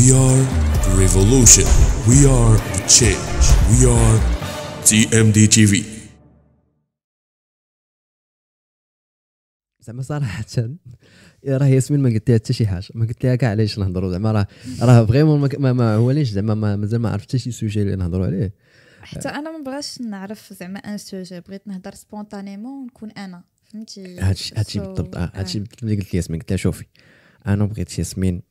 We are the revolution. We are the change. We are TMDTV. زعما صراحة راه ياسمين ما قلت لها حتى شي حاجه ما قلت لها كاع علاش نهضروا زعما راه راه فغيمون ما, ما هو ليش زعما مازال ما عرفت حتى شي سوجي اللي نهضروا عليه حتى انا ما بغاش نعرف زعما ان سوجي بغيت نهضر سبونتانيمون ونكون انا فهمتي هادشي هادشي بالضبط آه، هادشي آه. اللي قلت قلت لياسمين قلت لها شوفي انا بغيت ياسمين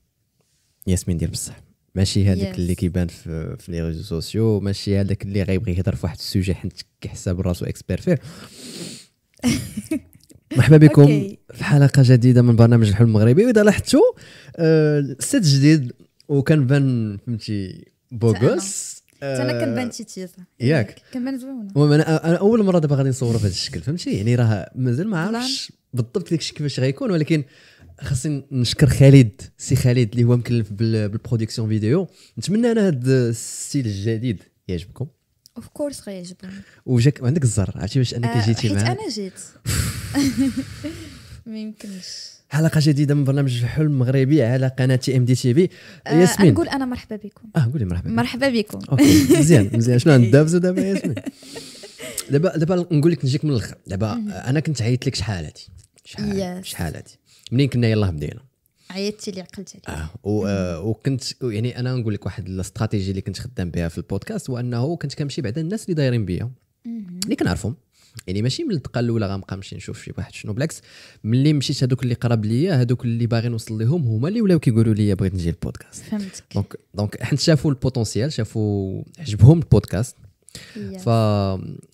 ياسمين ديال بصح ماشي هذاك yes. اللي كيبان في, في لي ريزو سوسيو ماشي هذاك اللي غيبغي يهضر في واحد السوجي حيت كيحسب راسو اكسبير فيه مرحبا بكم okay. في حلقه جديده من برنامج الحلم المغربي واذا لاحظتوا السيت آه جديد بان فهمتي بوغوس انا كنبان شي تيزا ياك كنبان زوينه انا اول مره دابا غادي نصورو في هذا الشكل فهمتي يعني راه مازال ما عرفتش بالضبط داكشي كيفاش غيكون ولكن خاصني نشكر خالد سي خالد اللي هو مكلف بالبرودكسيون فيديو نتمنى انا هذا السيل الجديد يعجبكم اوف كورس غيعجبهم وجاك عندك الزر عرفتي باش انك آه، جيتي معايا انا جيت ما يمكنش حلقه جديده من برنامج الحلم المغربي على قناه ام دي تي في آه، ياسمين نقول انا مرحبا بكم اه قولي مرحبا بكم. مرحبا بكم اوكي مزيان مزيان شنو ندابزو دابا ياسمين دابا دابا نقول لك نجيك من الاخر دابا انا كنت عيطت لك شحال هادي شحال شحال هادي منين كنا يلاه بدينا عيطتي لي عقلت عليك آه. و... آه وكنت يعني انا نقول لك واحد الاستراتيجيه اللي كنت خدام بها في البودكاست وانه كنت كنمشي بعد الناس اللي دايرين بيا اللي كنعرفهم يعني ماشي من الدقه الاولى غنبقى نمشي نشوف شي واحد شنو بالعكس ملي مشيت هذوك اللي قراب ليا هذوك اللي باغي نوصل لهم هما اللي ولاو كيقولوا لي بغيت نجي البودكاست فهمتك دونك دونك حيت شافوا البوتونسيال شافوا عجبهم البودكاست ف...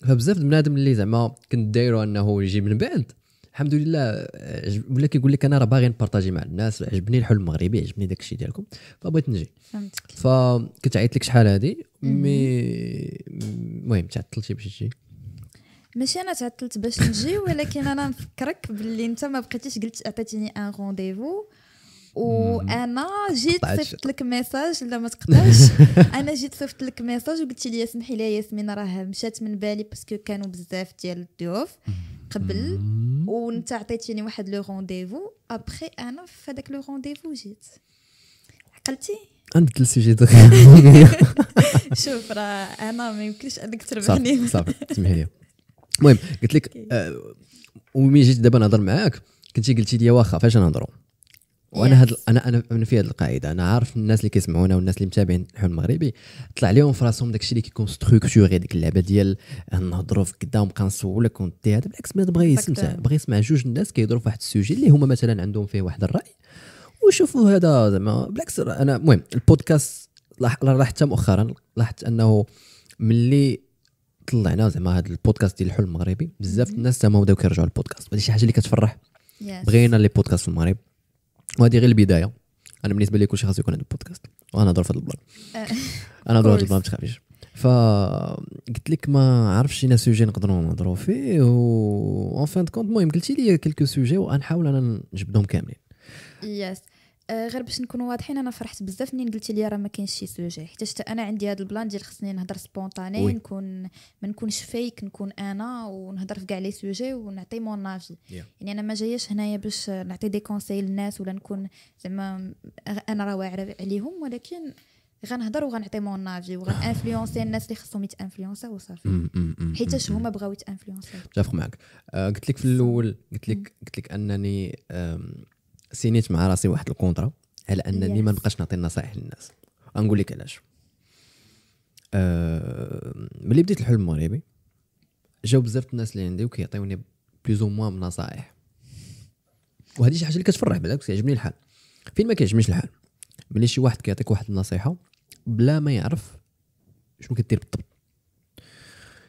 فبزاف بنادم اللي زعما كنت دايره انه يجي من بعد الحمد لله آه، ولا كيقول لك انا راه باغي نبارطاجي مع الناس عجبني الحلم المغربي عجبني داك الشيء ديالكم فبغيت نجي فهمتك فكنت عيطت لك شحال هادي مي المهم تعطلتي باش تجي ماشي انا تعطلت باش نجي ولكن انا نفكرك باللي انت ما بقيتيش قلت عطيتيني ان رونديفو وانا جيت صيفط لك ميساج لا ما تقدرش انا جيت صيفط لك ميساج وقلت لي سمحي لي ياسمين راه مشات من بالي باسكو كانوا بزاف ديال الضيوف قبل وانت عطيتيني واحد لو رونديفو ابخي انا في هذاك لو رونديفو جيت عقلتي غنبدل السيجي دغيا شوف راه انا ما يمكنش انك تربحني صافي سمحي لي المهم قلت لك آه، ومي جيت دابا نهضر معاك كنتي قلتي لي واخا فاش نهضروا وانا هاد انا انا من في هذه القاعده انا عارف الناس اللي كيسمعونا والناس اللي متابعين الحلم المغربي طلع لهم في راسهم داكشي اللي كيكون ستركتوري ديك اللعبه ديال نهضروا في كذا ونبقى نسولك وندي هذا بالعكس بنادم بغى يستمتع بغى يسمع جوج الناس كيهضروا في واحد السوجي اللي هما مثلا عندهم فيه واحد الراي وشوفوا هذا زعما بالعكس انا المهم البودكاست لاحظت مؤخرا لاحظت انه ملي طلعنا زعما هذا البودكاست ديال الحلم المغربي بزاف الناس تما بداو كيرجعوا للبودكاست هذه شي حاجه اللي كتفرح yes. بغينا لي بودكاست في المغرب وهذه غير البدايه انا بالنسبه لي كلشي خاص يكون عنده بودكاست وانا هضر في هذا البلان انا هضر في البلان ما تخافيش فقلت لك ما عرفتش شي سوجي نقدروا نهضروا فيه و اون فان كونت المهم قلتي لي كلكو سوجي وغنحاول انا نجبدهم كاملين يس آه، غير باش نكونوا واضحين انا فرحت بزاف منين قلتي لي راه ما كاينش شي سوجي حيت انا عندي هذا البلان ديال خصني نهضر سبونطاني وي. نكون ما نكونش فيك نكون انا ونهضر في كاع لي سوجي ونعطي مون نافي yeah. يعني انا ما جاياش هنايا باش نعطي دي كونساي للناس ولا نكون زعما انا راه واعره عليهم ولكن غنهضر وغنعطي مون نافي وغانفلونسي الناس اللي خصهم يتانفلونسا وصافي حيتاش هما بغاو يتانفلونسا متفق معك آه، قلت لك في الاول قلت لك قلت لك انني سينيت مع راسي واحد الكونترا على انني yes. ما نبقاش نعطي النصائح للناس غنقول لك علاش أه ملي بديت الحلم المغربي جاوب بزاف الناس اللي عندي وكيعطيوني بلوز او موان نصائح وهذه شي حاجه اللي كتفرح بالعكس كيعجبني الحال فين ما كيعجبنيش الحال ملي شي واحد كيعطيك واحد النصيحه بلا ما يعرف شنو كدير بالضبط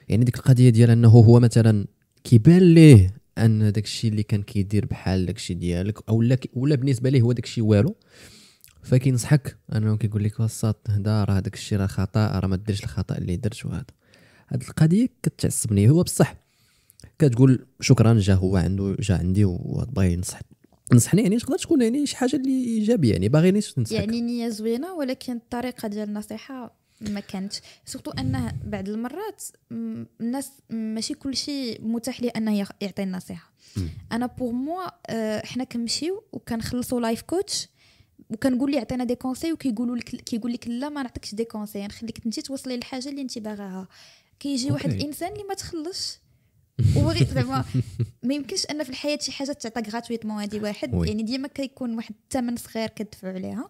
يعني ديك القضيه ديال انه هو مثلا كيبان ليه ان داكشي اللي كان كيدير بحال داكشي ديالك اولا ولا بالنسبه ليه هو داكشي والو فكينصحك انه كيقول لك وسط هدا راه داكشي راه خطا راه ما ديرش الخطا اللي درت وهذا هاد القضيه كتعصبني هو بصح كتقول شكرا جا هو عنده جا عندي وباغي ينصح نصحني يعني تقدر تكون يعني شي حاجه اللي ايجابيه يعني باغي نصحك يعني نيه زوينه ولكن الطريقه ديال النصيحه ما كانتش سورتو انه بعض المرات الناس ماشي كلشي متاح ليه انه يعطي النصيحه انا بوغ موا آه، حنا كنمشيو وكنخلصوا لايف كوتش وكنقول لي عطينا دي كونساي وكيقولوا لك كيقول لك لا ما نعطيكش دي كونساي نخليك انت توصلي للحاجه اللي انت باغاها كيجي واحد الانسان اللي ما تخلصش وبغيت زعما ما يمكنش ان في الحياه شي حاجه تعطى غراتويتمون هذه واحد يعني ديما كيكون واحد الثمن صغير كتدفعوا عليها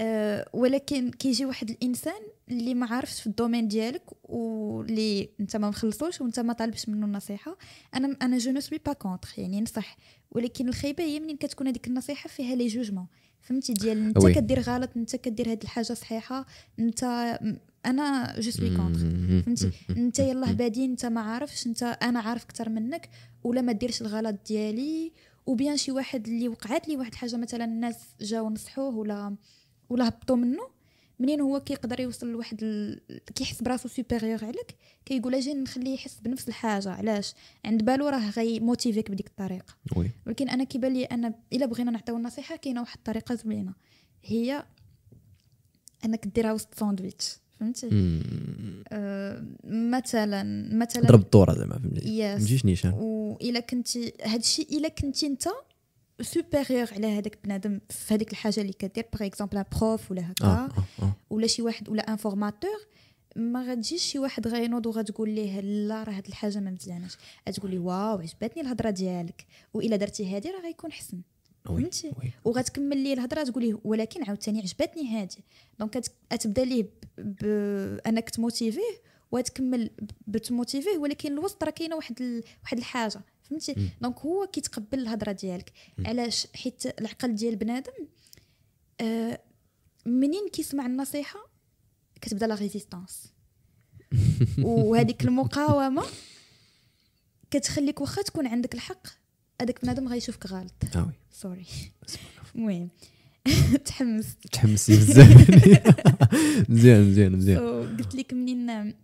آه، ولكن كيجي واحد الانسان اللي ما عارفش في الدومين ديالك واللي انت ما مخلصوش وانت ما طالبش منه النصيحه انا انا جو نو سوي با كونتر يعني نصح ولكن الخيبه هي منين كتكون هذيك النصيحه فيها لي جوجمون فهمتي ديال انت وي. كدير غلط انت كدير هاد الحاجه صحيحه انت انا جو سوي كونتر فهمتي انت يلاه بادي انت ما عارفش انت انا عارف اكثر منك ولا ما ديرش الغلط ديالي وبيان شي واحد اللي وقعت لي واحد الحاجه مثلا الناس جاو نصحوه ولا ولا هبطوا منه منين هو كيقدر يوصل لواحد ال... كيحس براسو سوبيريور عليك كيقول اجي نخليه يحس بنفس الحاجه علاش عند بالو راه غيموتيفيك بديك الطريقه وي. ولكن انا كيبان لي ان الا بغينا نعطيو النصيحه كاينه واحد الطريقه زوينه هي انك ديرها وسط ساندويتش فهمتي آه مثلا مثلا ضرب الدوره زعما فهمتي ما تجيش نيشان والا كنتي هادشي الا كنتي انت سوبيريور على هذاك بنادم في هذيك الحاجه اللي كدير باغ اكزومبل ان بروف ولا هكا آه آه آه. ولا شي واحد ولا ان فورماتور ما غاتجيش شي واحد غينوض وغتقول ليه لا راه هاد الحاجه ما مزيانهش غتقول ليه واو عجبتني الهضره ديالك والا درتي هادي راه غيكون حسن فهمتي وغتكمل ليه الهضره تقول ليه ولكن عاوتاني عجبتني هادي دونك تبدا ليه انك تموتيفيه وتكمل بتموتيفيه ولكن الوسط راه كاينه واحد ال... واحد الحاجه فهمتي دونك هو كيتقبل الهضره ديالك علاش حيت العقل ديال بنادم آه منين كيسمع النصيحه كتبدا لا ريزيستانس وهذيك المقاومه كتخليك واخا تكون عندك الحق هذاك بنادم غيشوفك غلط سوري آه المهم تحمس تحمسي بزاف مزيان مزيان مزيان قلت لك منين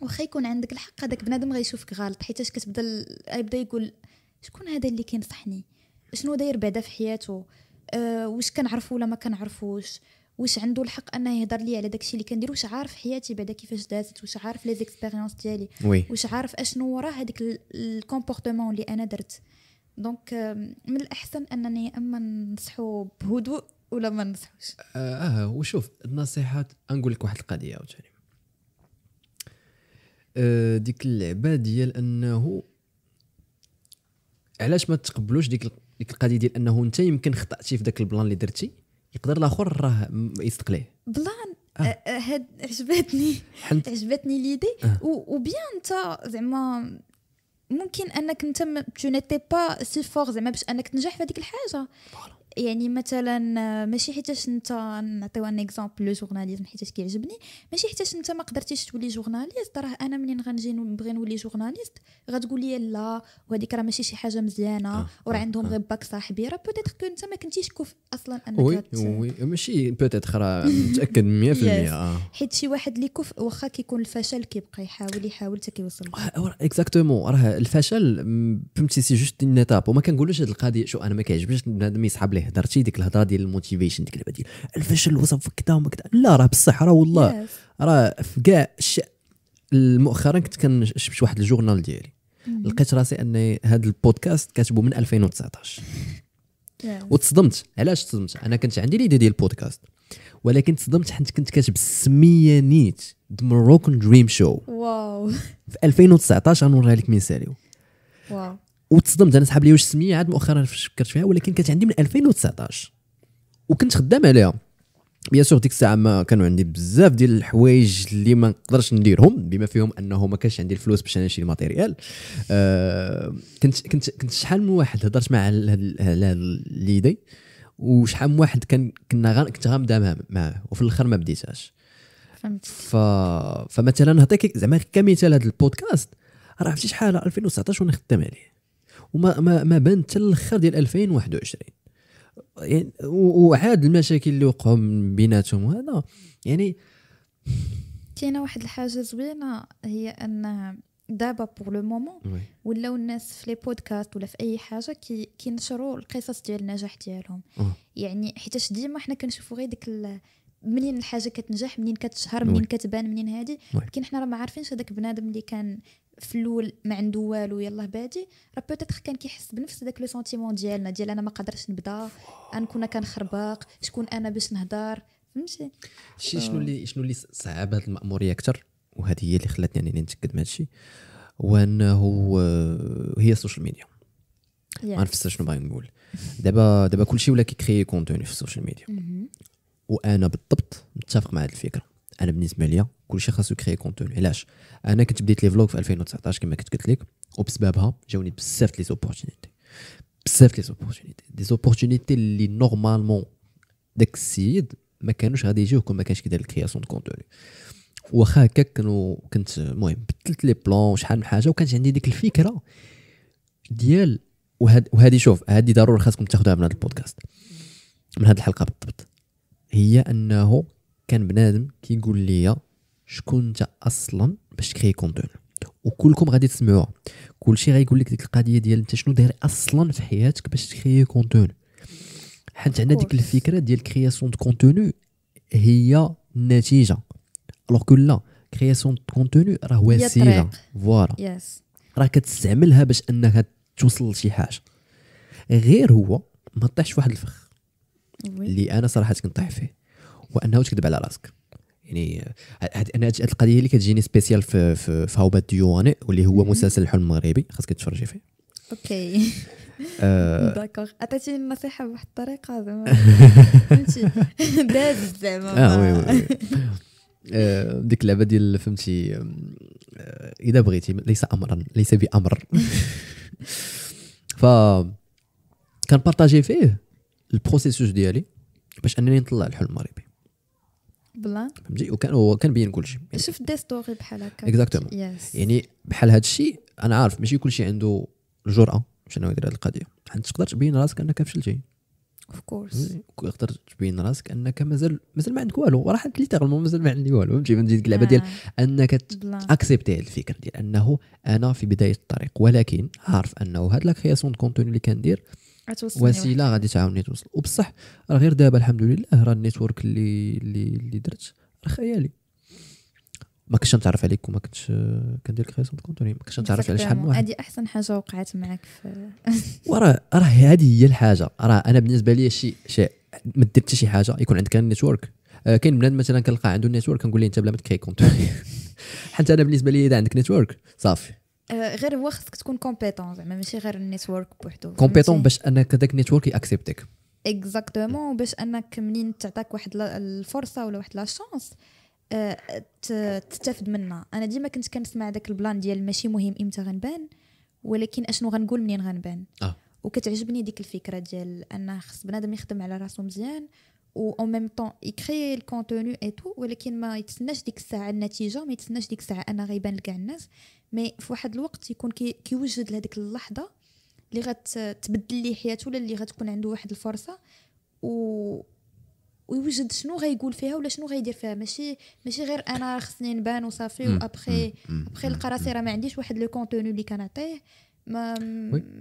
واخا يكون عندك الحق هذاك بنادم غيشوفك غلط حيتاش كتبدا يبدا يقول شكون هذا اللي كينصحني شنو داير بعدا في حياته أه واش كنعرفو ولا ما كنعرفوش واش عنده الحق انه يهضر لي على داكشي اللي كندير واش عارف حياتي بعدا كيفاش دازت واش عارف لي زيكسبيريونس ديالي واش عارف اشنو وراء هذيك الكومبورتمون اللي انا درت دونك آه، من الاحسن انني اما ننصحو بهدوء ولا ما ننصحوش اه, آه وشوف النصيحات نقول لك واحد القضيه عاوتاني آه، ديك اللعبه ديال انه علاش ما تقبلوش ديك ديك القضيه ديال انه انت يمكن خطاتي في ذاك البلان اللي درتي يقدر الاخر راه يستقليه بلان آه. آه، هاد آه. عجبتني عجبتني ليدي آه. وبيان انت زعما ممكن انك انت تو نيتي با سي فور زعما باش انك تنجح في هذيك الحاجه يعني مثلا آه، ماشي حيتاش انت نعطيو ان اكزومبل لو جورناليزم حيتاش كيعجبني ماشي حيتاش انت ما قدرتيش تولي جورناليست راه انا منين غنجي نبغي نولي جورناليست غتقول لي لا وهذيك راه ماشي شي حاجه مزيانه آه، وراه آه، عندهم غير باك صاحبي راه بوتيتر كو انت ما كنتيش كوف اصلا انك وي وي ماشي بوتيتر راه متاكد 100% حيت شي واحد اللي كوف واخا كيكون الفشل كيبقى يحاول يحاول حتى كيوصل اكزاكتومون راه الفشل فهمتي سي جوست اون ايتاب وما كنقولوش هذه القضيه شو انا ما كيعجبنيش بنادم يسحب ليه هضرتي ديك الهضره ديال الموتيفيشن ديك اللعبه ديال الفشل وصف كذا وما كذا لا راه بصح راه والله راه في كاع مؤخرا كنت كنشبش واحد الجورنال ديالي لقيت راسي ان هذا البودكاست كاتبه من 2019 وتصدمت علاش تصدمت انا كنت عندي ليدي ديال البودكاست ولكن تصدمت حيت كنت كاتب السميه نيت ذا مروكن دريم شو واو في 2019 غنوريها لك مين ساليو واو وتصدمت انا صحاب لي واش السميه عاد مؤخرا فكرت فيها ولكن كانت عندي من 2019 وكنت خدام عليها بيان سور ديك الساعه ما كانوا عندي بزاف ديال الحوايج اللي ما نقدرش نديرهم بما فيهم انه ما كانش عندي الفلوس باش انا نشري الماتيريال آه كنت كنت كنت شحال من واحد هضرت مع على دي وشحال من واحد كان كنا غان كنت غامضه معاه وفي الاخر ما بديتهاش فهمت ف... فمثلا نعطيك زعما كمثال هذا البودكاست راه عرفتي شحال 2019 وانا خدام عليه وما ما, ما بان حتى الاخر ديال 2021 يعني وعاد المشاكل اللي وقعوا بيناتهم وهذا يعني كاينه واحد الحاجه زوينه هي ان دابا بور لو مومون ولاو الناس في لي بودكاست ولا في اي حاجه كي كينشروا القصص ديال النجاح ديالهم يعني حيتاش ديما حنا كنشوفوا غير ديك منين الحاجه كتنجح منين كتشهر منين كتبان منين هادي ولكن حنا راه ما عارفينش هذاك بنادم اللي كان في الاول ما عنده والو يلاه بادي راه بوتيتر كان كيحس بنفس داك لو سونتيمون ديالنا ديال انا ما قدرتش نبدا انا كنا كنخرباق شكون انا باش نهضر فهمتي شي شنو اللي شنو اللي صعب هذه الماموريه اكثر وهذه هي اللي خلاتني انني يعني نتاكد من هذا الشيء هو انه آه، هي السوشيال ميديا ما نفسر شنو باغي نقول دابا دابا كلشي ولا كيكري كونتوني في السوشيال ميديا وانا بالضبط متفق مع هذه الفكره انا بالنسبه ليا شيء خاصو كريي كونتون علاش انا كنت بديت لي فلوغ في 2019 كما كنت قلت لك وبسببها جاوني بزاف لي زوبورتونيتي بزاف لي زوبورتونيتي دي زوبورتونيتي اللي نورمالمون داك السيد ما كانوش غادي يجيو كون ما كانش كيدير الكرياسيون دو كونتوني واخا هكاك كانوا كنت المهم بدلت لي بلون شحال من حاجه وكانت عندي ديك الفكره ديال وهذه شوف هذه ضروري خاصكم تاخذوها من هذا البودكاست من هذه الحلقه بالضبط هي انه كان بنادم كيقول لي شكون انت اصلا باش تكري كونتون وكلكم غادي تسمعوها كلشي غيقول لك ديك القضيه ديال انت شنو داير اصلا في حياتك باش تكري كونتون حيت عندنا ديك الفكره ديال كرياسيون دو كونتوني هي النتيجه الوغ كو لا كرياسيون دو كونتوني راه وسيله فوالا راه كتستعملها باش انك توصل لشي حاجه غير هو ما طيحش في واحد الفخ اللي انا صراحه كنطيح فيه وانه تكذب على راسك يعني انا هذه القضيه اللي كتجيني سبيسيال في في, في هوبات ديواني واللي هو مسلسل الحلم المغربي خاصك تفرجي فيه اوكي آه. داكوغ عطيتيني النصيحه بواحد الطريقه زعما فهمتي داز زعما اه وي وي آه، ديك اللعبه ديال فهمتي آه، اذا بغيتي ليس امرا ليس بامر ف كان بارطاجي فيه البروسيسوس ديالي باش انني نطلع الحلم المغربي بلان فهمتي وكان هو وكنبين كلشي يعني شفت دي ستوري بحال هكا اكزاكتومون يعني بحال هذا الشيء انا عارف ماشي كلشي عنده الجرأه باش انه يدير هذه القضيه حيت تقدر تبين راسك انك فشلتي اوف كورس تقدر تبين راسك انك مازال مازال ما عندك والو راه حتى ليترالمون مازال ما عندي والو فهمتي فهمتي ديك اللعبه آه. ديال انك اكسبتي هذا الفكر ديال انه انا في بدايه الطريق ولكن عارف انه هاد لا كرياسيون دو كونتوني اللي كندير أيوة. وسيله غادي تعاوني توصل وبصح راه غير دابا الحمد لله راه النيتورك اللي اللي اللي درت راه خيالي ما كنتش نتعرف عليك وما كنتش كندير كريسون كونتوني ما كنتش نتعرف على شحال من واحد هذه احسن حاجه وقعت معك في وراه راه هذه هي الحاجه راه انا بالنسبه لي شي شي ما دير حتى شي حاجه يكون عندك النيتورك آه، كاين بنادم مثلا كنلقى عنده النيتورك كنقول ليه انت بلا ما تكري كونتوني حتى انا بالنسبه لي اذا عندك نيتورك صافي آه، غير هو خصك تكون كومبيتون زعما ماشي غير النيتورك بوحدو كومبيتون باش انك داك النيتورك ياكسبتك اكزاكتومون باش انك منين تعطاك واحد الفرصه ولا واحد لا شونس آه، تستافد منها انا ديما كنت كنسمع داك البلان ديال ماشي مهم امتى غنبان ولكن اشنو غنقول منين غنبان آه. وكتعجبني ديك الفكره ديال ان خص بنادم يخدم على راسو مزيان و او ميم طون يكري الكونتوني اي تو ولكن ما يتسناش ديك الساعه النتيجه ما يتسناش ديك الساعه انا غيبان لكاع الناس مي في واحد الوقت يكون كي كيوجد لهذيك اللحظه اللي غتبدل ليه حياته ولا اللي غتكون عنده واحد الفرصه و ويوجد شنو غيقول فيها ولا شنو غيدير فيها ماشي ماشي غير انا خصني نبان وصافي وابخي ابخي نلقى راسي راه ما عنديش واحد لو كونتوني اللي كنعطيه ما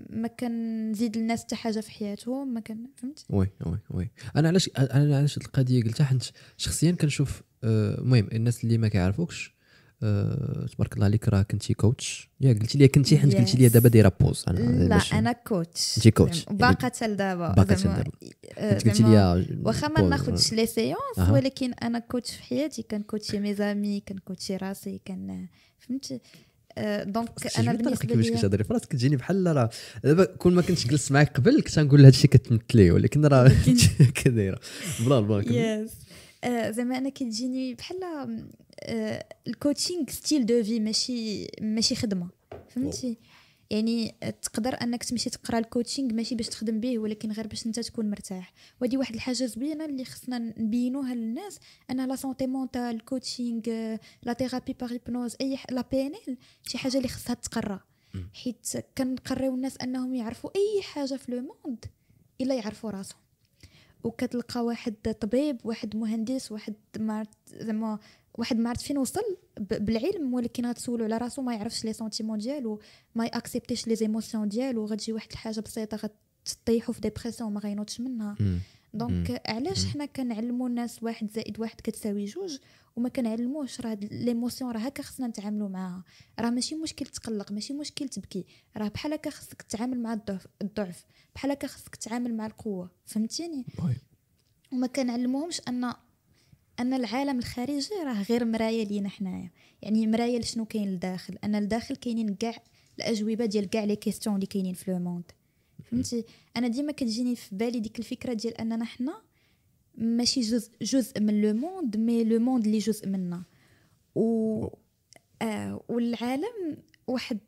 ما كنزيد الناس حتى حاجه في حياتهم ما كان فهمت وي وي وي انا علاش انا علاش القضيه قلتها حيت شخصيا كنشوف آه، المهم الناس اللي ما كيعرفوكش أه، تبارك الله عليك راه كنتي كوتش يا قلتي لي كنتي حيت قلتي لي دابا دايره بوز انا لا انا كوتش كنتي كوتش باقا حتى لدابا باقا حتى دابا أه، قلتي لي واخا ما ناخذش لي سيونس ولكن انا كوتش في حياتي كنكوتشي مي زامي كنكوتشي راسي كان فهمتي دونك أه، انا بالنسبه لي كيفاش كتهضري في راسك كتجيني بحال راه دابا كون ما كنتش جلست معاك قبل كنت كنقول هادشي الشيء ولكن راه كدايره بلا بلا يس آه، زعما انا كتجيني بحال الكوتشينغ ستيل دو في ماشي ماشي خدمه فهمتي يعني تقدر انك تمشي تقرا الكوتشينغ ماشي باش تخدم به ولكن غير باش انت تكون مرتاح وهذه واحد الحاجه زوينه اللي خصنا نبينوها للناس ان لا سونتي مونتال الكوتشينغ لا ثيرابي باغ هيبنوز اي لا بي ان ال شي حاجه اللي خصها تقرا حيت كنقريو الناس انهم يعرفوا اي حاجه في لو موند الا يعرفوا راسهم وكتلقى واحد طبيب واحد مهندس واحد ما زعما واحد ما عرفت فين وصل بالعلم ولكن غتسولو على راسو ما يعرفش لي سونتيمون ديالو ما ياكسبتيش لي زيموسيون ديالو غتجي واحد الحاجه بسيطه غتطيحو في ديبرسيون وما غينوضش منها دونك mm. euh, علاش mm. حنا كنعلموا الناس واحد زائد واحد كتساوي جوج وما كنعلموش راه ليموسيون راه هكا خصنا نتعاملوا معاها راه ماشي مشكل تقلق ماشي مشكل تبكي راه بحال هكا خصك تتعامل مع الضعف بحال هكا خصك تتعامل مع القوه فهمتيني وما كنعلموهمش ان ان العالم الخارجي راه غير مرايه لينا حنايا يعني مرايه لشنو كاين لداخل ان لداخل كاينين كاع الاجوبه ديال كاع لي كيستيون اللي كاينين في لو موند فهمتي انا ديما كتجيني في بالي ديك الفكره ديال اننا حنا ماشي جزء جزء من لو موند مي لو موند اللي جزء منا و آه والعالم واحد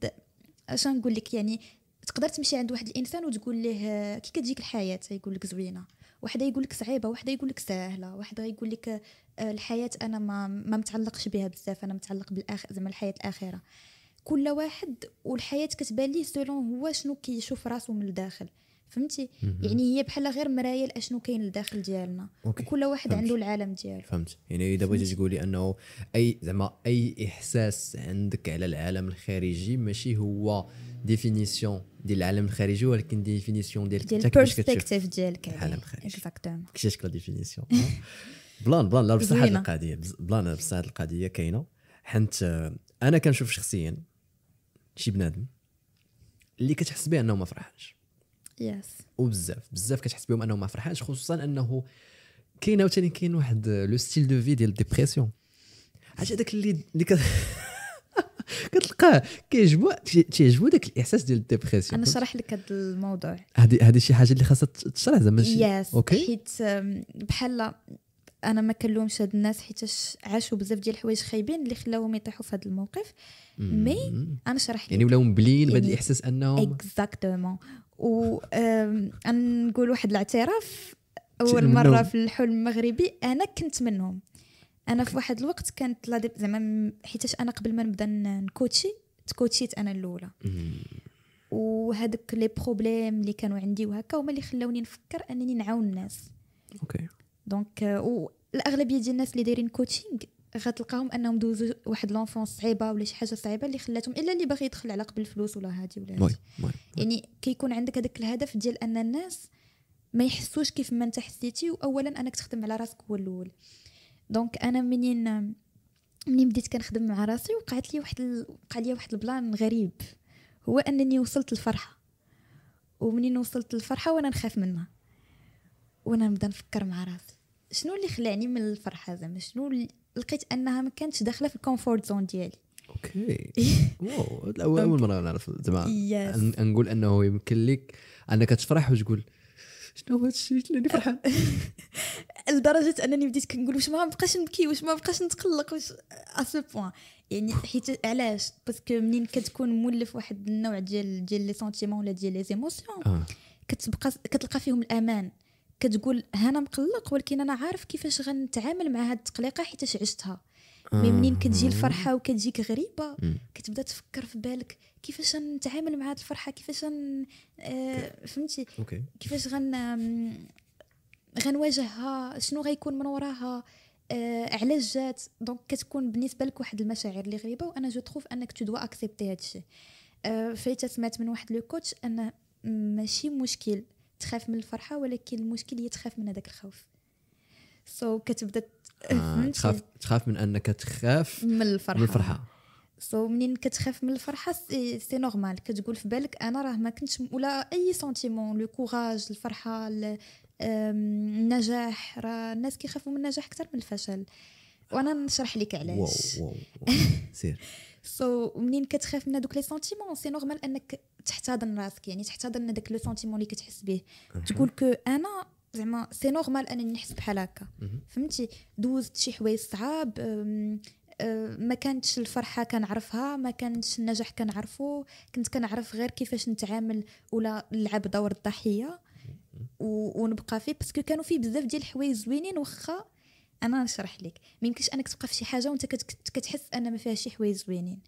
اش نقول لك يعني تقدر تمشي عند واحد الانسان وتقول ليه آه، كي كتجيك الحياه يقول لك زوينه واحد يقول لك صعيبه واحد يقول لك سهله واحد يقول لك آه، الحياه انا ما ما متعلقش بها بزاف انا متعلق بالاخر زعما الحياه الاخره كل واحد والحياه كتبان ليه سولون هو شنو كيشوف راسو من الداخل فهمتي يعني هي بحال غير مرايه لاشنو كاين الداخل ديالنا أوكي. وكل واحد فهمت. عنده العالم ديالو فهمت يعني اذا بغيتي تقولي انه اي زعما اي احساس عندك على العالم الخارجي ماشي هو ديفينيسيون ديال العالم الخارجي ولكن ديفينيسيون ديال البيرسبكتيف ديالك العالم الخارجي اكزاكتومون شكل ديفينيسيون بلان بلان لا بصح هذه القضيه بلان بصح هذه القضيه كاينه حنت آه، انا كنشوف شخصيا شي بنادم اللي كتحس به انه ما فرحانش يس وبزاف بزاف كتحس بهم انه ما فرحانش خصوصا انه كاين عاوتاني كاين واحد لو ستيل دو في ديال الديبرسيون عرفتي هذاك اللي اللي كت... كتلقاه كيعجبو تيعجبو داك الاحساس ديال الديبرسيون انا شرح لك هذا الموضوع هذه هذه شي حاجه اللي خاصها تشرح زعما ماشي يس اوكي حيت بحال انا ما كنلومش هاد الناس حيتاش عاشوا بزاف ديال الحوايج خايبين اللي خلاوهم يطيحوا في هذا الموقف مي انا شرح يعني ولاو مبلين بهذا يعني الاحساس انهم اكزاكتومون و نقول واحد الاعتراف اول مره في الحلم المغربي انا كنت منهم انا في واحد الوقت كانت زعما حيتاش انا قبل ما نبدا نكوتشي تكوتشيت انا الاولى وهذوك لي بروبليم اللي كانوا عندي وهكا هما اللي خلاوني نفكر انني نعاون الناس اوكي دونك آه، و الاغلبيه ديال الناس اللي دايرين كوتشينغ غتلقاهم انهم دوزوا واحد لونفونس صعيبه ولا شي حاجه صعيبه اللي خلاتهم الا اللي باغي يدخل على قبل الفلوس ولا هادي ولا هادي يعني كيكون عندك هذاك الهدف ديال ان الناس ما يحسوش كيف ما انت حسيتي واولا انك تخدم على راسك هو الاول دونك انا منين منين بديت كنخدم مع راسي وقعت لي واحد ال... وقع لي واحد البلان غريب هو انني وصلت للفرحه ومنين وصلت للفرحه وانا نخاف منها وانا نبدا نفكر مع راسي شنو اللي خلاني من الفرحه زعما شنو لقيت انها ما كانتش داخله في الكومفورت زون ديالي اوكي واو اول مره نعرف زعما نقول انه يمكن لك انك تفرح وتقول شنو هذا الشيء اللي فرحان لدرجه انني بديت كنقول واش ما بقاش نبكي واش ما بقاش نتقلق واش اسو بوان يعني حيت علاش باسكو منين كتكون مولف واحد النوع ديال ديال لي سونتيمون ولا ديال لي زيموسيون آه. كتبقى كتلقى فيهم الامان كتقول انا مقلق ولكن انا عارف كيفاش غنتعامل مع هاد التقليقه حيت عشتها مي آه. منين كتجي الفرحه وكتجيك غريبه كتبدا تفكر في بالك كيفاش نتعامل مع هاد الفرحه كيفاش غن... آه فهمتي كيفاش غن غنواجهها شنو غيكون من وراها آه علاش جات دونك كتكون بالنسبه لك واحد المشاعر اللي غريبه وانا جو تخوف انك تو دوا اكسبتي هادشي آه فايت سمعت من واحد لو كوتش ان ماشي مشكل تخاف من الفرحه ولكن المشكل هي تخاف من هذاك الخوف سو so, كتبدا آه، تخاف تخاف من انك تخاف من الفرحه من الفرحه سو so, منين كتخاف من الفرحه سي, سي نورمال كتقول في بالك انا راه ما كنتش ولا اي سونتيمون لو كوراج الفرحه النجاح راه الناس كيخافوا من النجاح اكثر من الفشل وانا نشرح لك علاش واو, واو. سير سو so, منين كتخاف من هذوك لي سونتيمون سي نورمال انك تحتضن راسك يعني تحتضن هذاك لو سونتيمون اللي كتحس به تقول كو انا زعما سي نورمال انني نحس بحال هكا فهمتي دوزت شي حوايج صعاب أه، ما كانتش الفرحه كنعرفها ما كانتش النجاح كنعرفو كنت كنعرف غير كيفاش نتعامل ولا نلعب دور الضحيه ونبقى فيه باسكو كانوا فيه بزاف ديال الحوايج زوينين واخا انا نشرح لك ما يمكنش انك تبقى في شي حاجه وانت كتحس ان ما فيها شي حوايج زوينين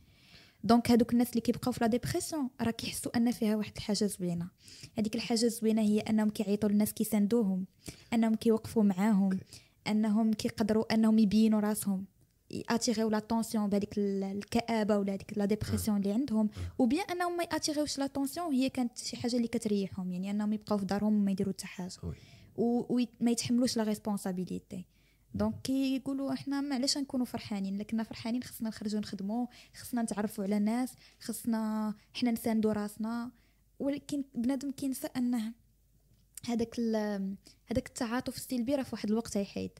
دونك هادوك الناس اللي كيبقاو في لا ديبرسيون راه كيحسوا ان فيها واحد الحاجه زوينه هذيك الحاجه الزوينه هي انهم كيعيطوا للناس كيساندوهم انهم كيوقفوا معاهم انهم كيقدروا انهم يبينوا راسهم ياتيغيو لاتونسيون بهذيك الكابه ولا هذيك لا ديبرسيون اللي عندهم أه. وبيان انهم ما ياتيغيوش لاتونسيون هي كانت شي حاجه اللي كتريحهم يعني انهم يبقاو في دارهم ما يديروا حتى حاجه وما يتحملوش لا ريسبونسابيلتي دونك كيقولوا احنا معلاش نكونوا فرحانين كنا فرحانين خصنا نخرجوا نخدموا خصنا نتعرفوا على ناس خصنا حنا نساندوا راسنا ولكن بنادم كينسى انه هذاك هذاك التعاطف السلبي راه في واحد الوقت غيحيد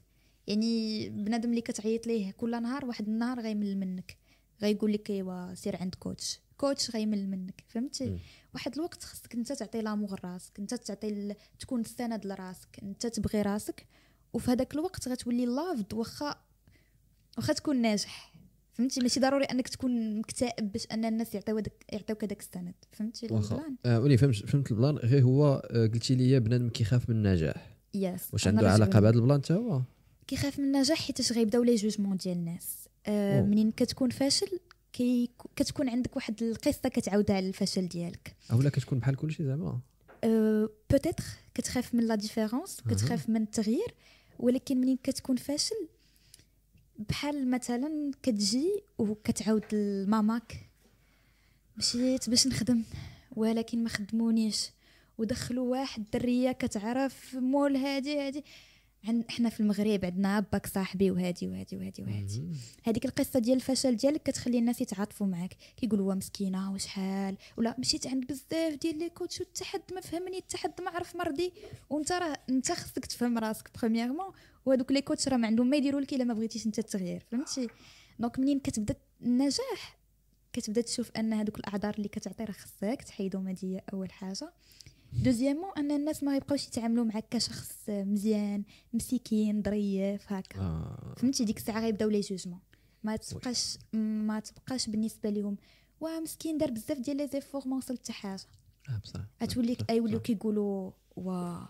يعني بنادم اللي كتعيط ليه كل نهار واحد النهار غيمل منك غيقول لك ايوا سير عند كوتش كوتش غيمل منك فهمتي واحد الوقت خصك انت تعطي لامور راسك انت تعطي تكون السند لراسك انت تبغي راسك وفي هذاك الوقت غتولي لافد واخا واخا تكون ناجح فهمتي ماشي ضروري انك تكون مكتئب باش ان الناس يعطيو داك يعطيوك هذاك السند فهمتي البلان آه ولي فهمت فهمت البلان غير هو آه، قلتي لي بنادم كيخاف من النجاح يس واش عنده علاقه بهذا البلان حتى هو كيخاف من النجاح حيتاش غيبداو لي جوجمون ديال الناس آه منين كتكون فاشل كي كتكون عندك واحد القصه كتعاودها على الفشل ديالك اولا أه، كتكون بحال كلشي زعما أه بوتيتر كتخاف من لا ديفيرونس كتخاف من التغيير ولكن منين كتكون فاشل بحال مثلا كتجي وكتعاود لماماك مشيت باش نخدم ولكن ما خدمونيش ودخلوا واحد الدريه كتعرف مول هادي هادي احنا في المغرب عندنا باك صاحبي وهادي وهادي وهادي وهادي هذيك القصه ديال الفشل ديالك كتخلي الناس يتعاطفوا معك كيقولوا مسكينه وشحال ولا مشيت عند بزاف ديال لي كوتش وحتى حد ما فهمني حتى حد ما عرف مرضي وانت راه انت خصك تفهم راسك بروميييرمون وهذوك لي كوتش راه ما عندهم ما يديروا لك الا ما بغيتيش انت التغيير فهمتي دونك منين كتبدا النجاح كتبدا تشوف ان هذوك الاعذار اللي كتعطي راه خصك تحيدهم هذه اول حاجه دوزيامون ان الناس ما يبقاوش يتعاملوا معك كشخص مزيان مسكين ظريف هكا آه. فهمتي ديك الساعه غيبداو لي جوجمون ما تبقاش ما تبقاش بالنسبه لهم ومسكين دار بزاف ديال لي زيفور ما وصل حتى حاجه اه بصح غتولي يوليو كيقولوا وا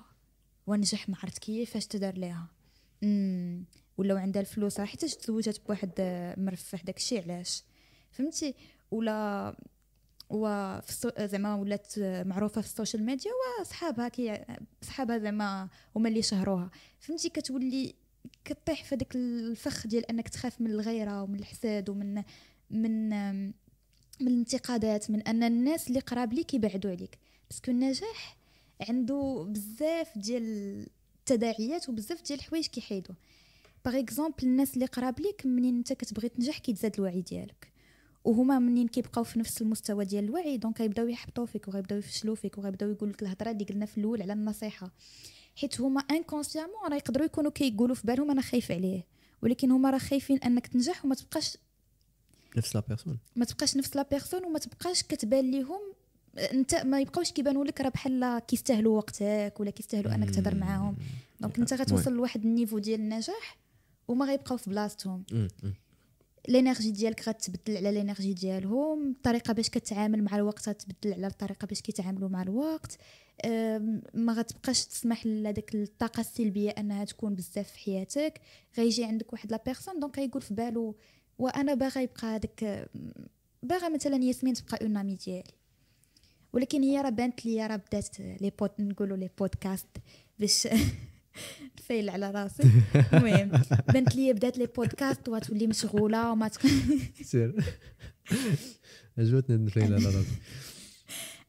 ونجح ما عرفت كيفاش تدار ليها امم ولاو عندها الفلوس راه حتى تزوجات بواحد مرفه داكشي علاش فهمتي ولا وفي زعما ولات معروفه في السوشيال ميديا وصحابها كي صحابها زعما هما اللي شهروها فهمتي كتولي كطيح في داك الفخ ديال انك تخاف من الغيره ومن الحساد ومن من من الانتقادات من ان الناس اللي قراب ليك يبعدوا عليك باسكو النجاح عنده بزاف ديال التداعيات وبزاف ديال الحوايج كيحيدو باغ اكزومبل الناس اللي قراب ليك منين انت كتبغي تنجح كيتزاد الوعي ديالك وهما منين كيبقاو في نفس المستوى ديال الوعي دونك غيبداو يحبطوا فيك وغيبداو يفشلوا فيك وغيبداو يقول لك الهضره اللي قلنا في الاول على النصيحه حيت هما انكونسيامون راه يقدروا يكونوا كيقولوا في بالهم انا خايف عليه ولكن هما راه خايفين انك تنجح وما تبقاش نفس لا بيرسون ما تبقاش نفس لا بيرسون وما تبقاش كتبان ليهم انت ما يبقاوش كيبانوا لك راه بحال كيستاهلوا وقتك ولا كيستاهلوا انك تهضر معاهم دونك انت غتوصل لواحد النيفو ديال النجاح وما غيبقاو في بلاصتهم لينيرجي ديالك غتبدل على لينيرجي ديالهم الطريقه باش كتعامل مع الوقت غتبدل على الطريقه باش كيتعاملوا مع الوقت ما غتبقاش تسمح لهذيك الطاقه السلبيه انها تكون بزاف في حياتك غيجي عندك واحد لا بيرسون دونك كيقول في بالو وانا باغا يبقى هذاك باغا مثلا ياسمين تبقى اون امي ديالي ولكن هي راه بانت لي راه بدات لي بود نقولوا لي بودكاست باش فايل على راسي المهم بنت لي بدات لي بودكاست وتولي مشغوله وما تكون سير عجبتني نفايل على راسي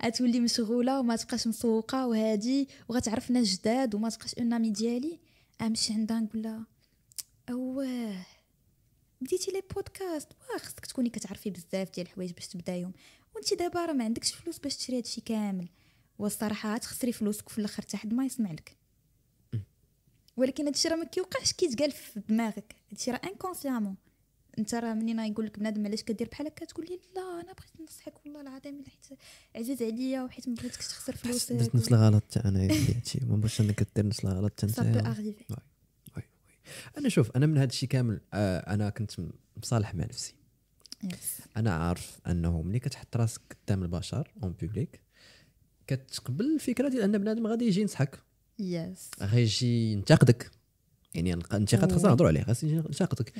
غتولي مشغوله وما تبقاش مسوقه وهادي وغتعرف ناس جداد وما تبقاش امي ديالي امشي عندها نقول لها اواه بديتي لي بودكاست واه خصك تكوني كتعرفي بزاف ديال الحوايج باش تبدايهم وانت دابا راه ما عندكش فلوس باش تشري هادشي كامل والصراحه تخسري فلوسك في الاخر حد ما يسمع لك ولكن هادشي راه ما كيوقعش كيتقال في دماغك هادشي راه انكونسيامون انت راه منين يقول لك بنادم علاش كدير بحال هكا تقول لي لا انا بغيت نصحك والله العظيم حيت عزيز عليا وحيت ما بغيتكش تخسر فلوسك درت نفس الغلط تاع انا هادشي ما بغيتش انك دير نفس الغلط تاع انت انا شوف انا من هادشي كامل آه انا كنت مصالح مع نفسي انا عارف انه ملي كتحط راسك قدام البشر اون بوبليك كتقبل الفكره ديال ان بنادم غادي يجي ينصحك يس غيجي ينتقدك يعني الانتقاد خاصنا نهضروا عليه خاص ينتقدك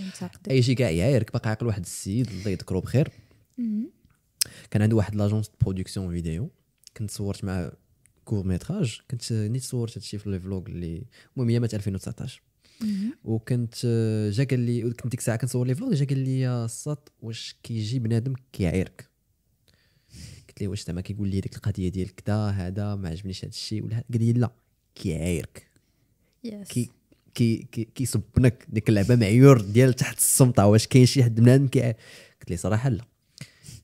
اي شي كاع يعايرك باقي عاقل واحد السيد الله يذكره بخير كان عنده واحد لاجونس برودكسيون فيديو كنت صورت مع كور ميتراج كنت نيت صورت هادشي في لي فلوغ اللي المهم مات 2019 وكنت آه، جا قال لي كنت ديك الساعه كنصور لي فلوغ جا قال لي الساط واش كيجي بنادم كيعيرك قلت ليه واش زعما كيقول لي ديك القضيه ديال كذا هذا ما عجبنيش هذا الشيء ولا قال لي لا كيعايرك يس كي كي كيصبنك ديك اللعبه معيور ديال تحت السمطه واش كاين شي حد بنادم كي قلت لي صراحه لا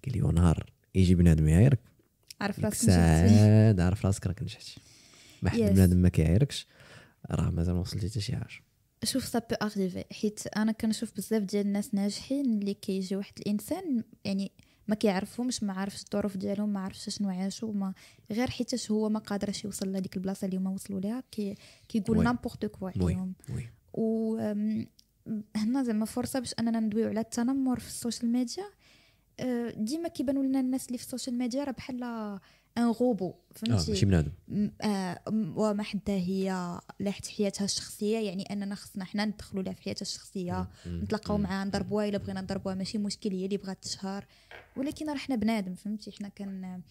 قال لي ونهار يجي بنادم يعايرك عارف راسك نجحتي عارف راسك راك نجحتي ما حد yes. بنادم ما كيعايركش راه مازال ما وصلتي حتى شي حاجه شوف سا بو اريفي حيت انا كنشوف بزاف ديال الناس ناجحين اللي كيجي واحد الانسان يعني ما كيعرفهمش ما عارفش الظروف ديالهم ما عارفش شنو عاشوا ما غير حيت هو ما قادرش يوصل لهذيك البلاصه اللي هما وصلوا ليها كي كيقول نامبورت كوا عليهم و هنا زعما فرصه باش اننا ندويو على التنمر في السوشيال ميديا أه، ديما كيبانوا لنا الناس اللي في السوشيال ميديا راه بحال ان روبو فهمتي آه، ماشي بنادم آه، وما حدا هي لاحت حياتها الشخصيه يعني اننا خصنا حنا ندخلوا لها في حياتها الشخصيه نتلاقاو معاها نضربوها الا بغينا نضربوها ماشي مشكل هي اللي بغات تشهر ولكن راه حنا بنادم فهمتي حنا كان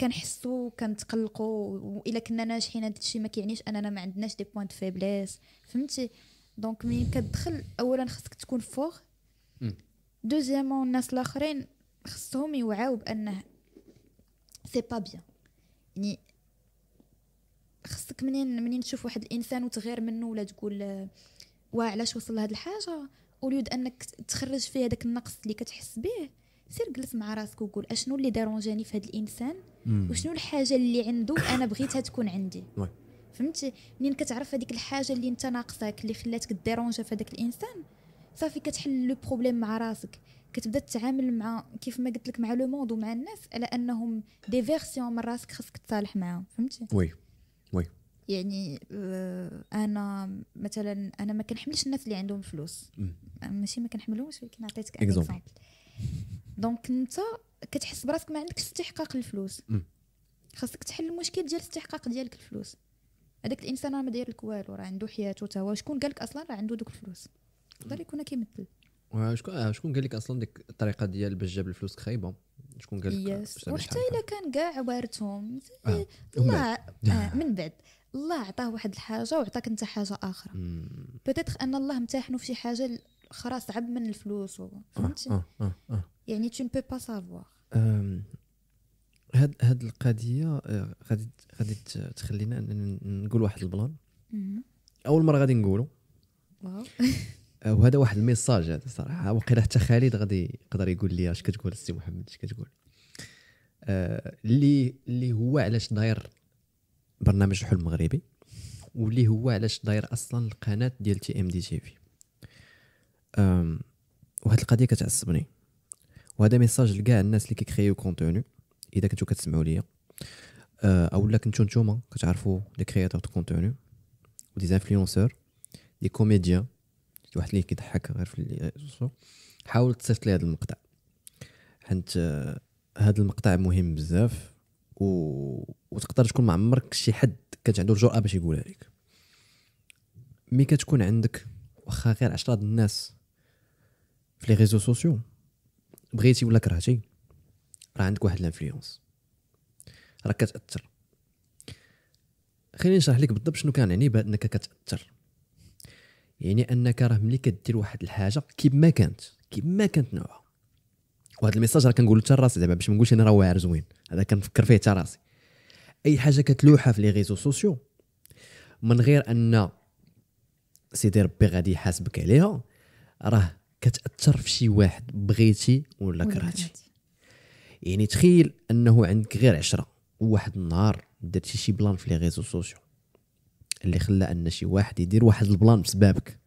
كنحسوا كنتقلقوا والا كنا ناجحين هذا الشيء ما كيعنيش اننا ما عندناش دي بوينت فيبليس فهمتي دونك ملي كتدخل اولا خصك تكون فوق دوزيامون الناس الاخرين خصهم يوعاو بانه سي با بيان يعني خصك منين منين تشوف واحد الانسان وتغير منه ولا تقول علاش وصل لهاد الحاجه اوليود انك تخرج فيه هذاك النقص اللي كتحس به سير جلس مع راسك وقول اشنو اللي دارونجاني في هذا الانسان وشنو الحاجه اللي عنده انا بغيتها تكون عندي فهمتي منين كتعرف هذيك الحاجه اللي انت ناقصاك اللي خلاتك ديرونجا في هذاك الانسان صافي كتحل لو بروبليم مع راسك كتبدا تتعامل مع كيف ما قلت لك مع لو موند ومع الناس على انهم دي فيرسيون من راسك خاصك تصالح معاهم فهمتي وي وي يعني آه، انا مثلا انا ما كنحملش الناس اللي عندهم فلوس آه، ماشي ما كنحملهمش ولكن عطيتك اكزومبل دونك انت كتحس براسك ما عندكش استحقاق الفلوس خاصك تحل المشكل ديال استحقاق ديالك الفلوس هذاك الانسان راه ما داير لك والو راه عنده حياته تا هو شكون قال لك اصلا راه عنده دوك الفلوس يقدر يكون كيمثل شكون آه، شكون قال لك اصلا ديك الطريقه ديال باش جاب الفلوس خايبه شكون قال لك yes. وحتى الا كان كاع وارثهم آه. الله آه. من بعد الله عطاه واحد الحاجه وعطاك انت حاجه اخرى بدات ان الله امتحنه في شي حاجه اخرى صعب من الفلوس آه، فهمتي آه. آه. آه. يعني تو بو با سافوار هاد هاد القضيه آه، غادي غادي تخلينا نقول واحد البلان اول مره غادي نقولو آه، وهذا واحد الميساج هذا صراحه وقيلا حتى خالد غادي يقدر يقول لي اش كتقول السي محمد اش كتقول آه، اللي آه اللي هو علاش داير برنامج الحلم المغربي واللي هو علاش داير اصلا القناه ديال تي ام دي تي في وهاد القضيه كتعصبني وهذا ميساج لكاع الناس اللي كيكريو كونتوني اذا كنتو كتسمعوا ليا آه، او لا كنتو نتوما كتعرفوا لي كرياتور دو كونتوني ودي انفلونسور دي كوميديان واحد اللي كيضحك غير في اللي حاول تصيفط لي هذا المقطع حيت هذا آه، المقطع مهم بزاف و... وتقدر تكون ما عمرك شي حد كانت عنده الجرأه باش يقولها لك مي كتكون عندك واخا غير عشرة الناس في لي ريزو سوسيو بغيتي ولا كرهتي راه عندك واحد الانفلونس راه كتاثر خليني نشرح لك بالضبط شنو كان يعني بانك كتاثر يعني انك راه ملي كدير واحد الحاجه كيما كانت كيما كانت نوعها وهذا الميساج راه كنقول حتى لراسي زعما باش ما نقولش انا راه واعر زوين هذا كنفكر فيه حتى راسي اي حاجه كتلوحها في لي ريزو سوسيو من غير ان سيدي ربي غادي يحاسبك عليها راه كتاثر في شي واحد بغيتي ولا كرهتي يعني تخيل انه عندك غير عشرة وواحد النهار درتي شي بلان في لي ريزو سوسيو اللي خلى ان شي واحد يدير واحد البلان بسبابك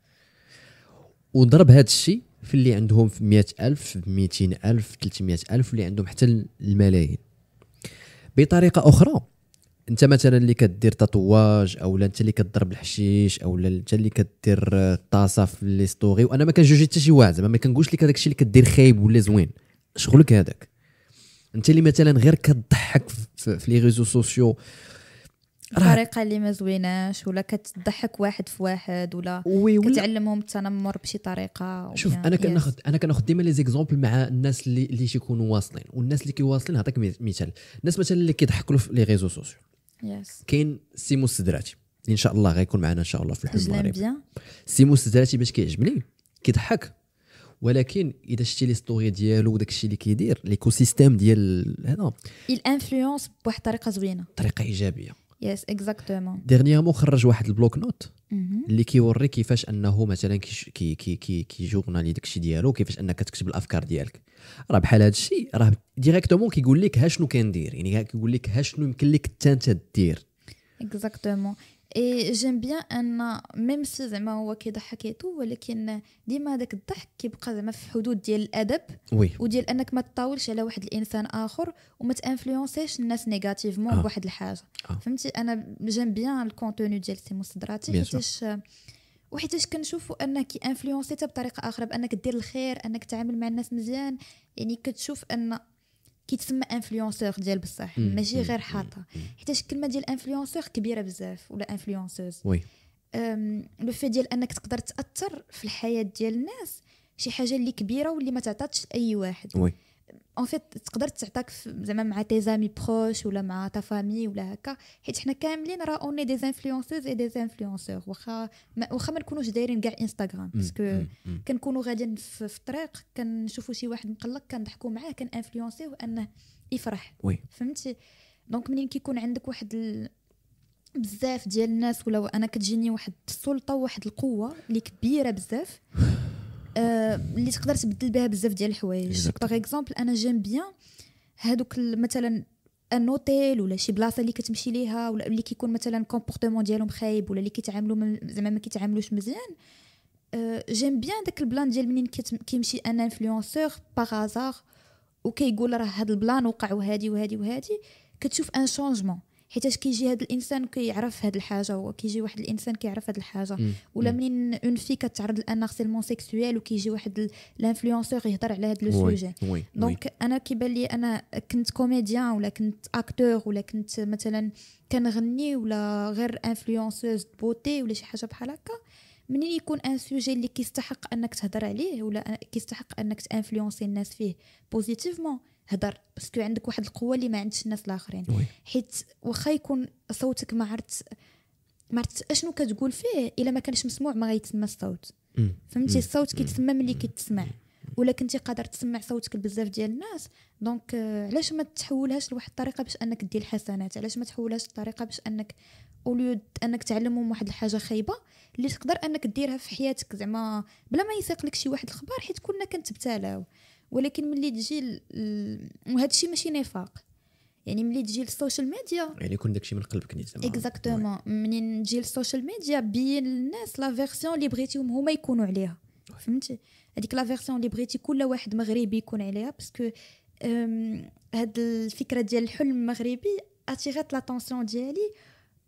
وضرب هذا الشيء في اللي عندهم في 100000 في 200000 في 300000 اللي عندهم حتى الملايين بطريقه اخرى انت مثلا اللي كدير تطواج او انت اللي كضرب الحشيش او انت اللي كدير الطاسه آه، في لي ستوري وانا ما كنجوجي حتى شي واحد زعما ما كنقولش لك هذاك الشيء اللي كدير خايب ولا زوين شغلك هذاك انت اللي مثلا غير كضحك في لي ريزو سوسيو الطريقه اللي ما زويناش ولا كتضحك واحد في واحد ولا وي كتعلمهم التنمر بشي طريقه شوف انا كناخذ انا كناخذ ديما لي زيكزومبل مع الناس اللي اللي تيكونوا واصلين والناس اللي كيواصلين نعطيك مثال الناس مثلا اللي كيضحكوا في لي ريزو سوسيو يس كاين سيمو السدراتي ان شاء الله غيكون معنا ان شاء الله في الحلم المغرب سيمو السدراتي باش كيعجبني كيضحك ولكن اذا شتي لي ستوري ديالو وداك الشيء اللي كيدير ليكو سيستيم ديال هذا الانفلونس بواحد الطريقه زوينه طريقه ايجابيه يس اكزاكتومون exactly. خرج واحد البلوك نوت mhm. اللي كيوري كيفاش انه مثلا كي كي كي كي جورنالي داكشي ديالو كيفاش انك كتكتب الافكار ديالك راه بحال هذا الشيء راه ديريكتومون كيقول لك ها شنو كندير يعني كيقول لك ها شنو يمكن لك حتى انت دير اكزاكتومون اي جيم بيان ان ميم سي زعما هو كيضحك ايتو ولكن ديما داك الضحك كيبقى زعما في حدود ديال الادب وي وديال انك ما تطاولش على واحد الانسان اخر وما تانفلونسيش الناس نيجاتيفمون آه. بواحد الحاجه آه. فهمتي انا جيم بيان الكونتوني ديال سي مصدراتي حيتاش وحيتاش كنشوفوا انك انفلونسيتها بطريقه اخرى بانك دير الخير انك تعامل مع الناس مزيان يعني كتشوف ان كيتسمى انفلونسور ديال بصح ماشي غير حاطه حيتاش الكلمه ديال انفلونسور كبيره بزاف ولا انفلونسوز وي لو في ديال انك تقدر تاثر في الحياه ديال الناس شي حاجه اللي كبيره واللي ما تعطاتش لاي واحد وي اون فيت تقدر تعطاك زعما مع تي زامي بروش ولا مع تا فامي ولا هكا حيت حنا كاملين راه اوني دي انفلونسوز اي دي انفلونسور واخا واخا ما نكونوش دايرين كاع انستغرام باسكو كنكونوا غاديين في الطريق كنشوفوا شي واحد مقلق كنضحكوا معاه كنانفلونسيوه انه يفرح وي فهمتي دونك منين كيكون عندك واحد بزاف ديال الناس ولا انا كتجيني واحد السلطه وواحد القوه اللي كبيره بزاف آه، اللي تقدر تبدل بها بزاف ديال الحوايج باغ اكزومبل انا جيم بيان هادوك مثلا ان اوتيل ولا شي بلاصه اللي كتمشي ليها ولا اللي كيكون مثلا كومبورتمون ديالهم خايب ولا اللي كيتعاملوا زعما ما كيتعاملوش مزيان آه، جيم بيان داك البلان ديال منين كيمشي ان انفلونسور باغ ازار وكيقول راه هاد البلان وقع وهادي وهادي وهادي كتشوف ان شونجمون حيتاش كيجي هذا الانسان كيعرف هذه الحاجه هو كيجي واحد الانسان كيعرف هذه الحاجه ولا منين اون في كتعرض هارسيلمون سيكسويل وكيجي واحد الانفلونسور يهضر على هذا لو سوجي دونك انا كيبان لي انا كنت كوميديان ولا كنت اكتور ولا كنت مثلا كنغني ولا غير انفلونسوز بوتي ولا شي حاجه بحال هكا منين يكون ان سوجي اللي كيستحق انك تهضر عليه ولا كيستحق انك تانفلونسي الناس فيه بوزيتيفمون هضر باسكو عندك واحد القوه اللي ما عندش الناس الاخرين حيت واخا يكون صوتك ما عرفت ما عرفت اشنو كتقول فيه الا ما كانش مسموع ما غيتسمى الصوت فهمتي الصوت كيتسمى ملي كيتسمع ولا كنتي قادر تسمع صوتك لبزاف ديال الناس دونك آه، علاش ما تحولهاش لواحد الطريقه باش انك دير الحسنات علاش ما تحولهاش لطريقه باش انك اوليو انك تعلمهم واحد الحاجه خايبه اللي تقدر انك ديرها في حياتك زعما بلا ما يسيق لك شي واحد الخبر حيت كلنا كنتبتلاو ولكن ملي تجي ال... وهذا الشيء ماشي نفاق يعني ملي تجي للسوشيال ميديا يعني يكون داكشي من قلبك نيت اكزاكتومون منين تجي للسوشيال ميديا بين للناس لا فيرسيون اللي بغيتيهم هما يكونوا عليها فهمتي هذيك لا فيرسيون اللي بغيتي كل واحد مغربي يكون عليها باسكو هاد الفكره ديال الحلم المغربي اتيغات لاتونسيون ديالي